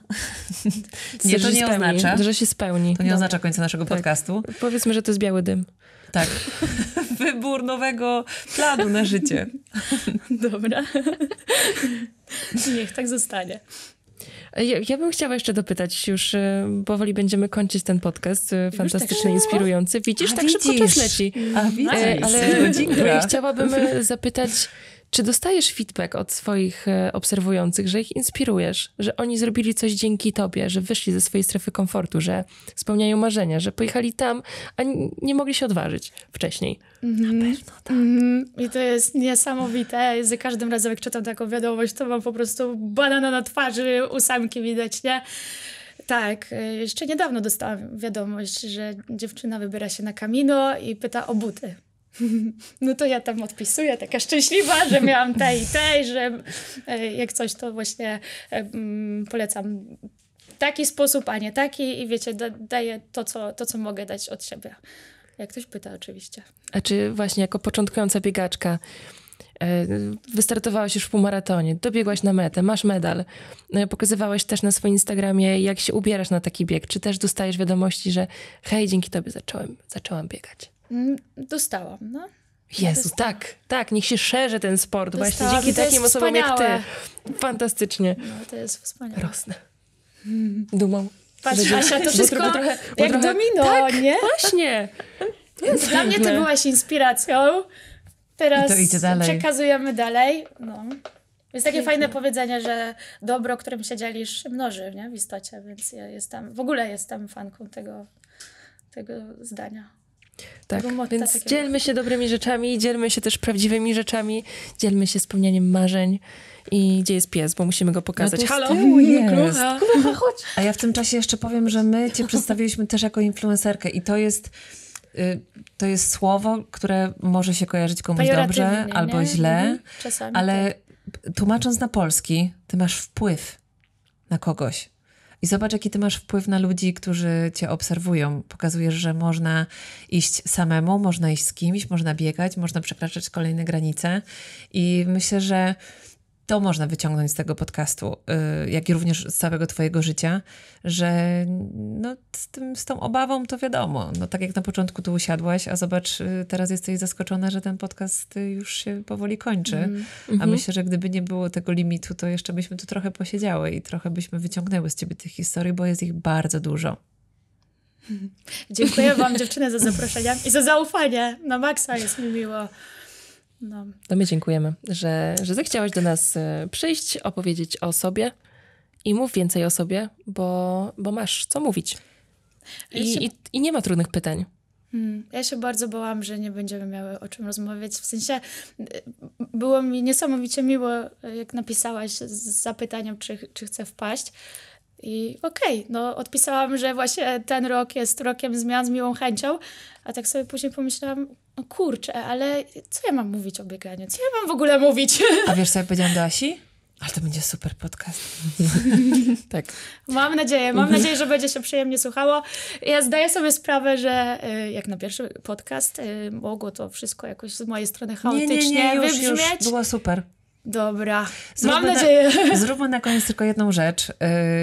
nie, to nie spełni, oznacza. Że się spełni. To nie oznacza końca naszego tak. podcastu. Powiedzmy, że to jest biały dym. Tak. Wybór nowego planu na życie. Dobra. Niech tak zostanie. Ja, ja, bym chciała jeszcze dopytać, już y, powoli będziemy kończyć ten podcast, y, już tak fantastyczny, tak inspirujący. Widzisz, A tak widzisz. szybko czas leci. A widzisz, y, ale, ale chciałabym zapytać, czy dostajesz feedback od swoich e, obserwujących, że ich inspirujesz, że oni zrobili coś dzięki tobie, że wyszli ze swojej strefy komfortu, że spełniają marzenia, że pojechali tam, a nie mogli się odważyć wcześniej? Mm. Na pewno tak. Mm. I to jest niesamowite. Za każdym razem, jak czytam taką wiadomość, to mam po prostu banana na twarzy, ósemki widać, nie? Tak, e, jeszcze niedawno dostałam wiadomość, że dziewczyna wybiera się na kamino i pyta o buty. No to ja tam odpisuję, taka szczęśliwa, że miałam tej i tej, że e, jak coś to właśnie e, mm, polecam taki sposób, a nie taki i wiecie, daję to co, to, co mogę dać od siebie. Jak ktoś pyta oczywiście. A czy właśnie jako początkująca biegaczka e, wystartowałaś już w półmaratonie, dobiegłaś na metę, masz medal. No pokazywałaś też na swoim Instagramie, jak się ubierasz na taki bieg. Czy też dostajesz wiadomości, że hej, dzięki tobie zacząłem, zaczęłam biegać? Mm, dostałam, no. Jezu, tak, tak, niech się szerzy ten sport Dostałam. właśnie dzięki takim osobom wspaniałe. jak ty. Fantastycznie. No, to jest wspaniałe. Rosnę. Dumą. Patrz, Asia, to wszystko bo trochę, bo jak trochę... domino, tak, nie? właśnie. Jest Dla mnie to byłaś inspiracją. Teraz I dalej. przekazujemy dalej. No. Jest takie Pięknie. fajne powiedzenie, że dobro, którym się dzielisz, mnoży nie? w istocie, więc ja jestem, w ogóle jestem fanką tego, tego zdania. Tak, no, więc dzielmy się dobrymi rzeczami, dzielmy się też prawdziwymi rzeczami, dzielmy się spełnianiem marzeń i gdzie jest pies, bo musimy go pokazać. No Halo, chodź. A ja w tym czasie jeszcze powiem, że my cię przedstawiliśmy też jako influencerkę i to jest y, to jest słowo, które może się kojarzyć komuś dobrze albo nie? Mhm. źle, mhm. ale tak. tłumacząc na polski, ty masz wpływ na kogoś. I zobacz, jaki ty masz wpływ na ludzi, którzy cię obserwują. Pokazujesz, że można iść samemu, można iść z kimś, można biegać, można przekraczać kolejne granice. I myślę, że to można wyciągnąć z tego podcastu, y, jak i również z całego Twojego życia, że no, z, tym, z tą obawą to wiadomo. No, tak jak na początku tu usiadłaś, a zobacz, y, teraz jesteś zaskoczona, że ten podcast już się powoli kończy. Mm. A mhm. myślę, że gdyby nie było tego limitu, to jeszcze byśmy tu trochę posiedziały i trochę byśmy wyciągnęły z Ciebie tych historii, bo jest ich bardzo dużo. Dziękuję Wam dziewczyny za zaproszenie i za zaufanie. Na maksa jest mi miło. No. To my dziękujemy, że, że zechciałaś do nas e, przyjść, opowiedzieć o sobie i mów więcej o sobie, bo, bo masz co mówić. I, ja się... i, I nie ma trudnych pytań. Hmm. Ja się bardzo bałam, że nie będziemy miały o czym rozmawiać. W sensie e, było mi niesamowicie miło, e, jak napisałaś z zapytaniem, czy, czy chcę wpaść. I okej, okay, no odpisałam, że właśnie ten rok jest rokiem zmian z miłą chęcią, a tak sobie później pomyślałam, no kurczę, ale co ja mam mówić o bieganiu? Co ja mam w ogóle mówić? A wiesz, co ja powiedziałam do Asi? Ale to będzie super podcast. tak. Mam nadzieję, mam mhm. nadzieję, że będzie się przyjemnie słuchało. Ja zdaję sobie sprawę, że y, jak na pierwszy podcast y, mogło to wszystko jakoś z mojej strony chaotycznie nie, nie, nie, już, wybrzmieć. Już było super. Dobra. Zróbmy Mam nadzieję. Na, zróbmy na koniec tylko jedną rzecz. Y,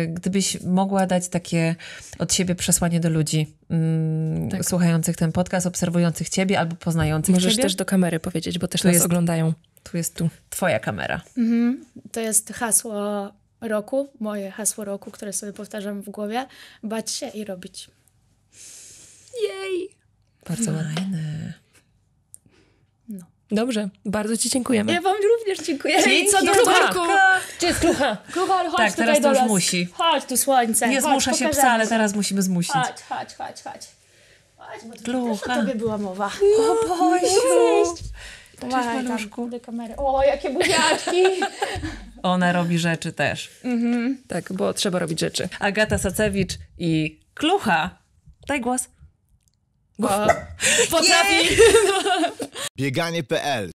gdybyś mogła dać takie od siebie przesłanie do ludzi mm, tak. słuchających ten podcast, obserwujących ciebie albo poznających Możesz ciebie. Możesz też do kamery powiedzieć, bo też tu nas jest, oglądają. Tu jest tu twoja kamera. Mhm. To jest hasło roku, moje hasło roku, które sobie powtarzam w głowie. Bać się i robić. Jej! Bardzo fajne. Dobrze, bardzo Ci dziękujemy. Ja Wam również dziękuję. Czyli co do klucha. Gdzie jest klucha? Klucha, chodź tak, teraz to już nas. musi. Chodź tu słońce. Nie zmusza się psa, ale teraz musimy zmusić. Chodź, chodź, chodź, chodź. Chodź, bo klucha. też o Tobie była mowa. o Boziu. Cześć, Maluszku. do kamery. O, jakie buziaczki. Ona robi rzeczy też. Mhm. Tak, bo trzeba robić rzeczy. Agata Sacewicz i klucha. Daj głos bo potrafi... Bieganie.pl